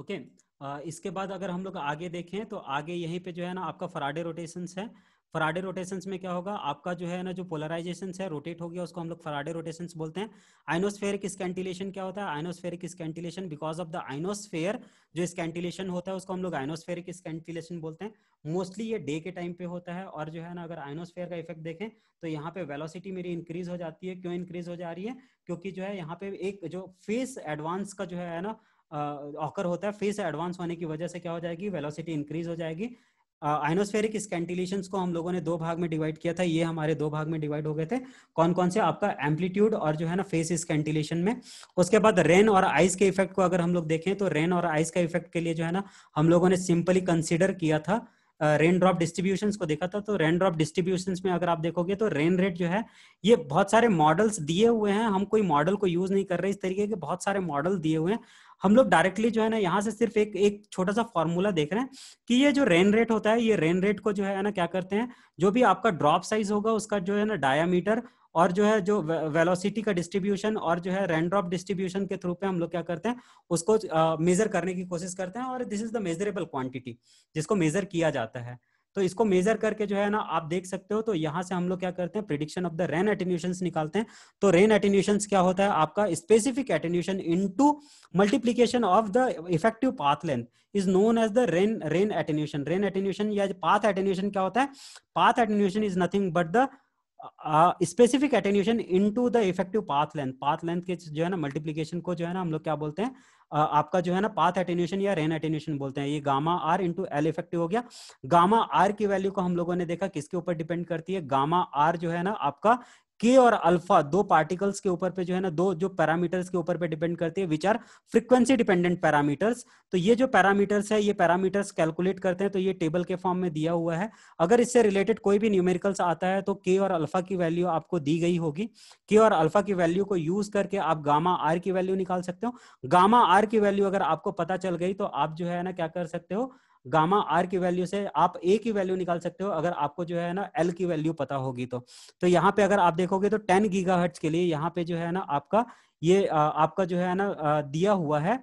ओके okay. uh, इसके बाद अगर हम लोग आगे देखें तो आगे यहीं पे जो है ना आपका फराडे रोटेशन है फराडे रोटेशन में क्या होगा आपका जो है ना जो पोलराइजेशन है रोटेट हो गया उसको हम लोग फराडे रोटेशन बोलते हैं आइनोस्फेरिक स्कैंटिलेशन क्या होता है ionospheric scintillation because of the ionosphere जो स्कैंटिलेशन होता है उसको हम लोग आइनोस्फेरिक स्कैंटिलेशन बोलते हैं मोस्टली ये डे के टाइम पे होता है और जो है ना अगर आइनोस्फेयर का इफेक्ट देखें तो यहाँ पे वेलोसिटी मेरी इंक्रीज हो जाती है क्यों इंक्रीज हो जा रही है क्योंकि जो है यहाँ पे एक जो फेस एडवांस का जो है ना ऑकर होता है फेस एडवांस होने की वजह से क्या हो जाएगी वेलोसिटी इंक्रीज हो जाएगी आइनोस्फेरिक स्कैंटिलेशन को हम लोगों ने दो भाग में डिवाइड किया था ये हमारे दो भाग में डिवाइड हो गए थे कौन कौन से आपका एम्पलीट्यूड और जो है ना फेस स्कैंटिलेशन में उसके बाद रेन और आइस के इफेक्ट को अगर हम लोग देखें तो रेन और आइस का इफेक्ट के लिए जो है ना हम लोगों ने सिंपली कंसिडर किया था रेन ड्रॉप डिस्ट्रीब्यूशन को देखा था तो रेन ड्रॉप डिस्ट्रीब्यूशन में अगर आप देखोगे तो रेन रेट जो है ये बहुत सारे मॉडल्स दिए हुए हैं हम कोई मॉडल को यूज नहीं कर रहे इस तरीके के बहुत सारे मॉडल दिए हुए हैं हम लोग डायरेक्टली जो है ना यहाँ से सिर्फ एक एक छोटा सा फॉर्मूला देख रहे हैं कि ये जो रेन रेट होता है ये रेन रेट को जो है ना क्या करते हैं जो भी आपका ड्रॉप साइज होगा उसका जो है ना डायामीटर और जो है जो वेलोसिटी का डिस्ट्रीब्यूशन और जो है रेनड्रॉप डिस्ट्रीब्यूशन के थ्रू पे हम लोग क्या करते हैं उसको मेजर करने की कोशिश करते हैं और this is the measurable quantity जिसको मेजर किया जाता है तो इसको मेजर करके जो है ना आप देख सकते हो तो यहाँ से हम लोग क्या करते हैं prediction of the rain attenuation निकालते हैं तो रेन एटीन्यूशन क्या होता है आपका specific attenuation into multiplication of the effective path length is known as the rain rain attenuation rain attenuation या पाथ एटीन्यूशन क्या होता है path attenuation is nothing but the specific attenuation to the effective path length path length के जो है ना multiplication को जो है ना हम लोग क्या बोलते हैं uh, आपका जो है ना पाथ एटेन्यूशन या रेन एटेन्यूशन बोलते हैं ये gamma R into L effective हो गया गामा आर की वैल्यू को हम लोगों ने देखा किसके ऊपर डिपेंड करती है गामा आर जो है ना आपका के और अल्फा दो पार्टिकल्स के ऊपर पे जो है ना दो जो पैरामीटर्स के ऊपर पे डिपेंड करती है which are frequency dependent parameters तो ये जो पैरामीटर्स है ये पैरामीटर्स कैलकुलेट करते हैं तो ये टेबल के फॉर्म में दिया हुआ है अगर इससे रिलेटेड कोई भी न्यूमेरिकल्स आता है तो के और अल्फा की वैल्यू आपको दी गई होगी के और अल्फा की वैल्यू को यूज करके आप गामा आर की वैल्यू निकाल सकते हो गामा आर की वैल्यू अगर आपको पता चल गई तो आप जो है ना क्या कर सकते हो गामा आर की वैल्यू से आप ए की वैल्यू निकाल सकते हो अगर आपको जो है ना एल की वैल्यू पता होगी तो तो यहाँ पे अगर आप देखोगे तो टेन गीगा के लिए यहाँ पे जो है ना आपका ये आपका जो है ना दिया हुआ है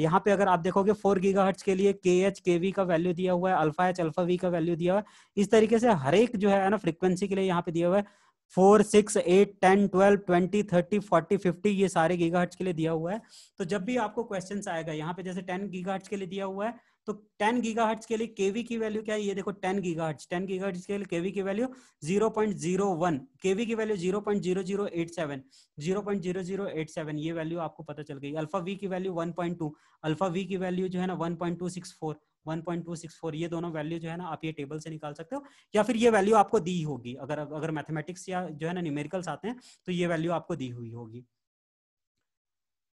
यहाँ पे अगर आप देखोगे फोर गीगा के लिए के एच के वी का वैल्यू दिया हुआ है अल्फा एच अल्फा वी का वैल्यू दिया हुआ है इस तरीके से हर एक जो है ना फ्रिक्वेंसी के लिए यहाँ पे दिया हुआ है four six eight ten twelve twenty thirty forty fifty ये सारे गीगा के लिए दिया हुआ है तो जब भी आपको क्वेश्चन आएगा यहाँ पे जैसे टेन गीगा के लिए दिया हुआ है तो 10 गीगाहर्ट्ज के लिए केवी की वैल्यू क्या है ये देखो 10 गीगाहर्ट्ज 10 गीगाहर्ट्ज के लिए केवी की वैल्यू 0.01 केवी की वैल्यू 0.0087 सेवन ये वैल्यू आपको पता चल गई अल्फा वी की वैल्यू 1.2 अल्फा वी की वैल्यू जो है ना 1.264 1.264 ये दोनों वैल्यू जो है ना आप ये टेबल से निकाल सकते हो या फिर ये वैल्यू आपको दी होगी अगर अगर मैथमेटिक्स या जो है ना न्यूमेरिकल्स आते हैं तो ये वैल्यू आपको दी हुई होगी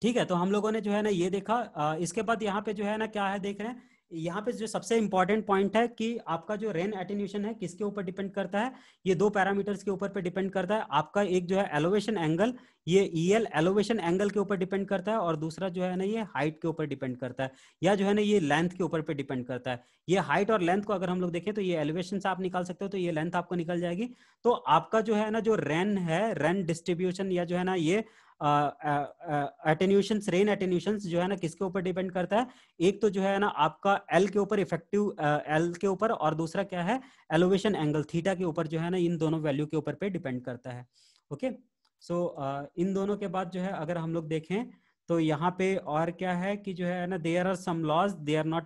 ठीक है तो हम लोगों ने जो है ना ये देखा इसके बाद यहाँ पे जो है ना क्या है देख रहे हैं यहाँ पे जो सबसे इंपॉर्टेंट पॉइंट है कि आपका जो रेन एटेन्यूशन है किसके ऊपर डिपेंड करता है ये दो पैरामीटर्स के ऊपर पे डिपेंड करता है आपका एक जो है एलोवेशन एंगल ये ईएल एलोवेशन एंगल के ऊपर डिपेंड करता है और दूसरा जो है ना ये हाइट के ऊपर डिपेंड करता है या जो है ना ये लेंथ के ऊपर पे डिपेंड करता है ये हाइट और लेंथ को अगर हम लोग देखें तो ये एलिवेशन से आप निकाल सकते हो तो ये लेंथ आपको निकल जाएगी तो आपका जो है ना जो रेन है रेन डिस्ट्रीब्यूशन या जो है ना ये अटेन्यूशन रेन अटेन्यूशन जो है ना किसके ऊपर डिपेंड करता है एक तो जो है ना आपका एल के ऊपर इफेक्टिव एल के ऊपर और दूसरा क्या है एलोवेशन एंगल थीटा के ऊपर जो है ना इन दोनों वैल्यू के ऊपर पे डिपेंड करता है okay okay? So so, uh, इन दोनों के बाद जो है अगर हम लोग देखें तो यहाँ पे और क्या है कि जो है ना there are some laws they are not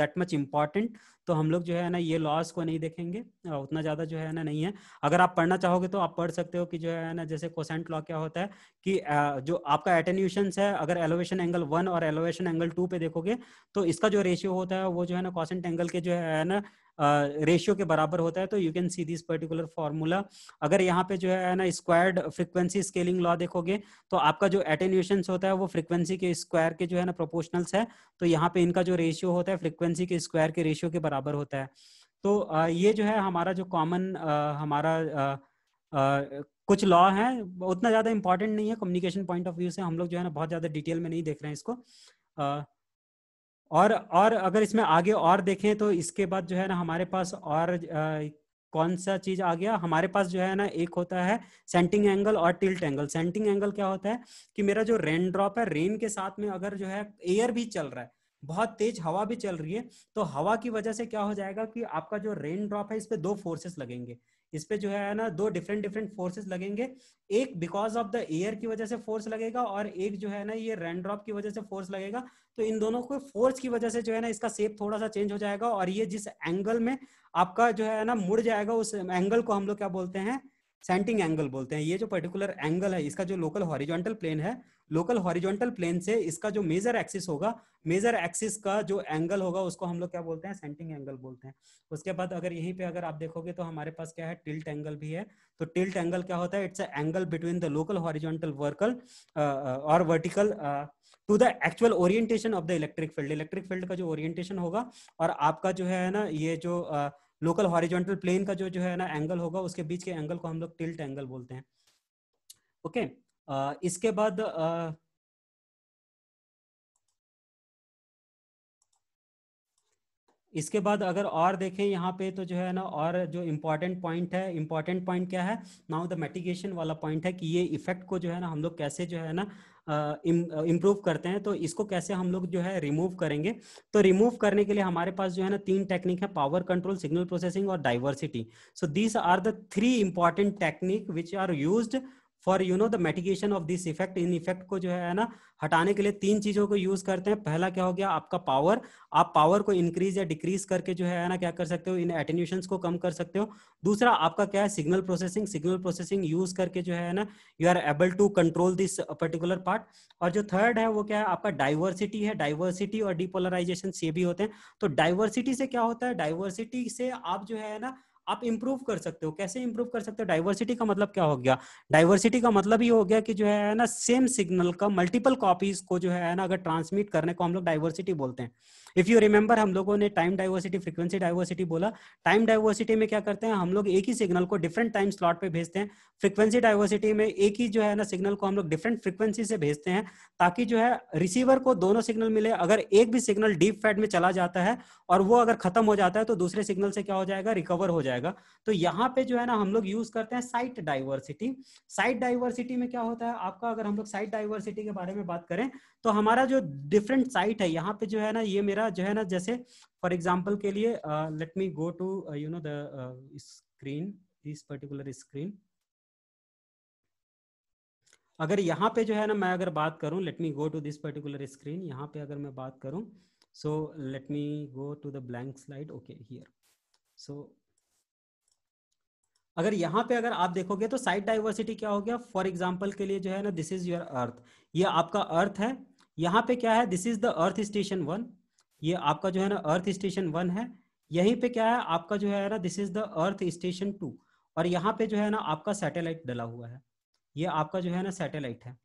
that much important तो हम लोग जो है ना ये लॉज को नहीं देखेंगे उतना ज्यादा जो है ना नहीं है अगर आप पढ़ना चाहोगे तो आप पढ़ सकते हो कि जो है ना जैसे कोसेंट लॉ क्या होता है कि जो आपका एटेन्यूशन है अगर एलोवेशन एंगल वन और एलोवेशन एंगल टू पे देखोगे तो इसका जो रेशियो होता है वो जो है ना कॉसेंट एंगल के जो है ना रेशियो के बराबर होता है तो you can see this particular formula अगर यहाँ पे जो है ना स्क्वायर्ड फ्रिक्वेंसी स्केलिंग लॉ देखोगे तो आपका जो एटेन्यूशन होता है वो फ्रिक्वेंसी के स्क्वायर के जो है ना प्रोपोर्शनल्स है तो यहाँ पे इनका जो रेशियो होता है फ्रिक्वेंसी के स्क्वायर के रेशियो के बराबर होता है तो ये जो है हमारा जो कॉमन हमारा कुछ लॉ है उतना ज्यादा इंपॉर्टेंट नहीं है कम्युनिकेशन पॉइंट ऑफ व्यू से हम लोग जो है ना बहुत ज्यादा डिटेल में नहीं देख रहे हैं इसको और और अगर इसमें आगे और देखें तो इसके बाद जो है ना हमारे पास और आ, कौन सा चीज आ गया हमारे पास जो है ना एक होता है सेंटिंग एंगल और टिल्ट एंगल सेंटिंग एंगल क्या होता है कि मेरा जो रेन ड्रॉप है रेन के साथ में अगर जो है एयर भी चल रहा है बहुत तेज हवा भी चल रही है तो हवा की वजह से क्या हो जाएगा कि आपका जो रेन ड्रॉप है इस पर दो फोर्सेस लगेंगे इस पे जो है ना दो डिफरेंट डिफरेंट फोर्सेस लगेंगे एक बिकॉज ऑफ द एयर की वजह से फोर्स लगेगा और एक जो है ना ये रैंड्रॉप की वजह से फोर्स लगेगा तो इन दोनों को फोर्स की वजह से जो है ना इसका सेप थोड़ा सा चेंज हो जाएगा और ये जिस एंगल में आपका जो है ना मुड़ जाएगा उस एंगल को हम लोग क्या बोलते हैं सेंटिंग एंगल बोलते हैं ये जो पर्टिकुलर एंगल है इसका जो लोकल हॉरिजॉन्टल प्लेन है लोकल हॉरिजॉन्टल प्लेन से इसका जो मेजर एक्सिस होगा मेजर एक्सिस का जो एंगल होगा उसको हम लोग क्या बोलते हैं सेंटिंग एंगल बोलते हैं उसके बाद अगर यहीं पे अगर आप देखोगे तो हमारे पास क्या है टिल्ट एंगल भी है तो टिल्ट एंगल क्या होता है it's angle between the local horizontal वर्कल और vertical to the actual orientation of the electric field electric field का जो ओरिएंटेशन होगा और आपका जो है ना ये जो uh, लोकल हॉरिजॉन्टल प्लेन का जो जो है ना एंगल होगा उसके बीच के एंगल को हम लोग टिल्ट एंगल बोलते हैं ओके okay? इसके बाद आ, इसके बाद अगर और देखें यहाँ पे तो जो है ना और जो इम्पॉर्टेंट पॉइंट है इम्पॉर्टेंट पॉइंट क्या है नाउ द मेटिगेशन वाला पॉइंट है कि ये इफेक्ट को जो है ना हम लोग कैसे जो है ना इम्प्रूव करते हैं तो इसको कैसे हम लोग जो है रिमूव करेंगे तो रिमूव करने के लिए हमारे पास जो है ना तीन टेक्निक है पावर कंट्रोल सिग्नल प्रोसेसिंग और diversity so these are the three important technique which are use for you know the mitigation of this effect in effect को जो है ना हटाने के लिए तीन चीजों को यूज करते हैं पहला क्या हो गया आपका पावर आप पावर को इंक्रीज या डिक्रीज करके जो है ना क्या कर सकते हो इन एटेन्यूशन को कम कर सकते हो दूसरा आपका क्या है signal processing signal processing use करके जो है ना you are able to control this particular part और जो थर्ड है वो क्या है आपका डाइवर्सिटी है डाइवर्सिटी और डिपोलराइजेशन से भी होते हैं तो डाइवर्सिटी से क्या होता है डाइवर्सिटी से आप जो है ना आप इम्प्रूव कर सकते हो कैसे इम्प्रूव कर सकते हो डाइवर्सिटी का मतलब क्या हो गया डाइवर्सिटी का मतलब ये हो गया कि जो है ना सेम सिग्नल का मल्टीपल कॉपीज को जो है ना अगर ट्रांसमिट करने को हम लोग डाइवर्सिटी बोलते हैं इफ यू रिमेंबर हम लोगों ने टाइम डाइवर्सिटी फ्रीक्वेंसी डाइवर्सिटी बोला टाइम डाइवर्सिटी में क्या करते हैं हम लोग एक ही सिग्नल को डिफरेंट टाइम स्लॉट पे भेजते हैं फ्रीक्वेंसी डाइवर्सिटी में एक ही जो है ना सिग्नल को हम लोग डिफरेंट फ्रीक्वेंसी से भेजते हैं ताकि जो है रिसीवर को दोनों सिग्नल मिले अगर एक भी सिग्नल डीप फैट में चला जाता है और वो अगर खत्म हो जाता है तो दूसरे सिग्नल से क्या हो जाएगा रिकवर हो जाएगा तो यहाँ पे जो है ना हम लोग यूज करते हैं साइट डाइवर्सिटी साइट डाइवर्सिटी में क्या होता है आपका अगर हम लोग साइट डाइवर्सिटी के बारे में बात करें तो हमारा जो डिफरेंट साइट है यहाँ पे जो है ना ये मेरा जो है ना जैसे फॉर एग्जाम्पल के लिए let me go to you know the screen this particular screen अगर यहाँ पे जो है ना मैं अगर बात करूँ let me go to this particular screen यहाँ पे अगर मैं बात करूँ so let me go to the blank slide okay here so अगर यहाँ पे अगर आप देखोगे तो साइट डाइवर्सिटी क्या हो गया फॉर एग्जाम्पल के लिए जो है ना दिस इज योर अर्थ ये आपका अर्थ है यहाँ पे क्या है this is the earth station one ये आपका जो है ना अर्थ स्टेशन वन है यहीं पे क्या है आपका जो है ना this is the earth station two और यहाँ पे जो है ना आपका सैटेलाइट डला हुआ है ये आपका जो है ना सैटेलाइट है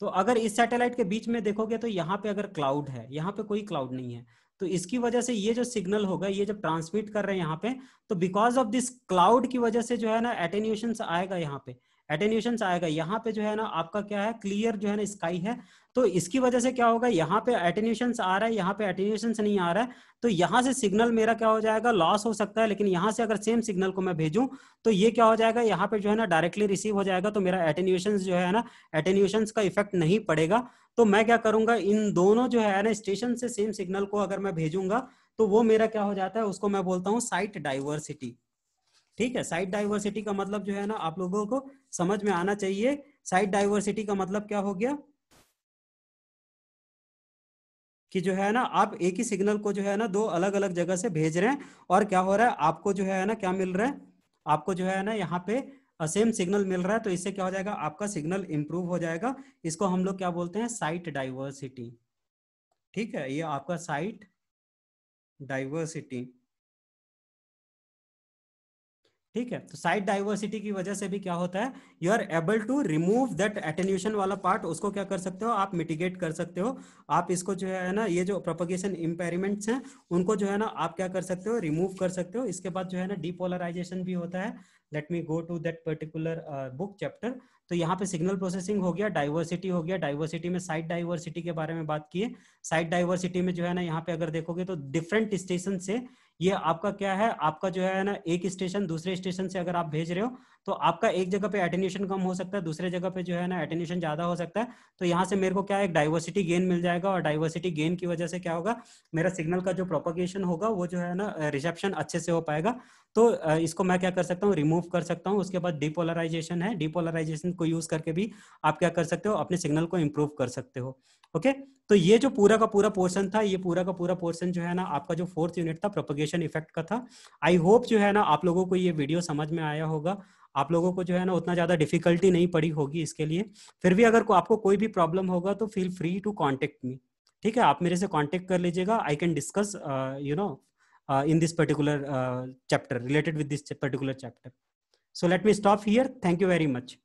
तो अगर इस सैटेलाइट के बीच में देखोगे तो यहाँ पे अगर क्लाउड है यहाँ पे कोई क्लाउड नहीं है तो इसकी वजह से ये जो सिग्नल होगा ये जब ट्रांसमिट कर रहे हैं यहाँ पे तो बिकॉज ऑफ दिस क्लाउड की वजह से जो है ना एटेन्यूशन आएगा यहाँ पे एटेन्यूशन आएगा यहाँ पे जो है ना आपका क्या है क्लियर जो है ना स्काई है तो इसकी वजह से क्या होगा यहाँ पे एटेन्यूशन आ रहा है यहाँ पे एटेन्यूशन नहीं आ रहा है तो यहाँ से सिग्नल मेरा क्या हो जाएगा लॉस हो सकता है लेकिन यहाँ से अगर सेम सिग्नल को मैं भेजूँ तो ये क्या हो जाएगा यहाँ पे जो है ना डायरेक्टली रिसीव हो जाएगा तो मेरा एटेन्यूशन जो है ना एटेन्यूशन का इफेक्ट नहीं पड़ेगा तो मैं क्या करूंगा इन दोनों जो है ना स्टेशन से सेम सिग्नल को अगर मैं भेजूंगा तो वो मेरा क्या हो जाता है उसको मैं बोलता हूँ साइट डाइवर्सिटी ठीक है साइट डाइवर्सिटी का मतलब जो है ना आप लोगों को समझ में आना चाहिए साइट डाइवर्सिटी का मतलब क्या हो गया कि जो है ना आप एक ही सिग्नल को जो है ना दो अलग अलग जगह से भेज रहे हैं और क्या हो रहा है आपको जो है ना क्या मिल रहा है आपको जो है ना यहाँ पे सेम सिग्नल मिल रहा है तो इससे क्या हो जाएगा आपका सिग्नल इंप्रूव हो जाएगा इसको हम लोग क्या बोलते हैं साइट डाइवर्सिटी ठीक है ये आपका साइट डाइवर्सिटी ठीक है तो साइट डाइवर्सिटी की वजह से भी क्या होता है you are able to remove that attenuation वाला पार्ट उसको क्या कर सकते हो आप मिटिगेट कर सकते हो आप इसको जो है ना ये जो प्रोपोगेशन इम्पेरिमेंट्स हैं उनको जो है ना आप क्या कर सकते हो रिमूव कर सकते हो इसके बाद जो है ना डिपोलराइजेशन भी होता है let me go to that particular book chapter तो यहाँ पे सिग्नल प्रोसेसिंग हो गया डाइवर्सिटी हो गया डाइवर्सिटी में साइट डाइवर्सिटी के बारे में बात किए साइट डाइवर्सिटी में जो है ना यहाँ पे अगर देखोगे तो डिफरेंट स्टेशन से ये आपका क्या है आपका जो है ना एक स्टेशन दूसरे स्टेशन से अगर आप भेज रहे हो तो आपका एक जगह पे एटेन्यूशन कम हो सकता है दूसरे जगह पे जो है ना एटेन्यूशन ज्यादा हो सकता है तो यहाँ से मेरे को क्या एक डाइवर्सिटी गेन मिल जाएगा और डाइवर्सिटी गेन की वजह से क्या होगा मेरा सिग्नल का जो प्रोपोगेशन होगा वो जो है ना रिसेप्शन अच्छे से हो पाएगा तो इसको मैं क्या कर सकता हूँ रिमूव कर सकता हूँ उसके बाद डिपोलराइजेशन है डिपोलराइजेशन को यूज करके भी आप क्या कर सकते हो अपने सिग्नल को इम्प्रूव कर सकते हो ओके तो ये जो पूरा का पूरा पोर्सन था ये पूरा का पूरा पोर्सन जो है ना आपका जो फोर्थ यूनिट था प्रोपोगेशन इफेक्ट का था आई होप जो है ना आप लोगों को ये वीडियो समझ में आया होगा आप लोगों को जो है ना उतना ज्यादा डिफिकल्टी नहीं पड़ी होगी इसके लिए फिर भी अगर को, आपको कोई भी प्रॉब्लम होगा तो feel free to contact me ठीक है आप मेरे से कॉन्टेक्ट कर लीजिएगा I can discuss you know uh, in this particular uh, chapter related with this particular chapter so let me stop here thank you very much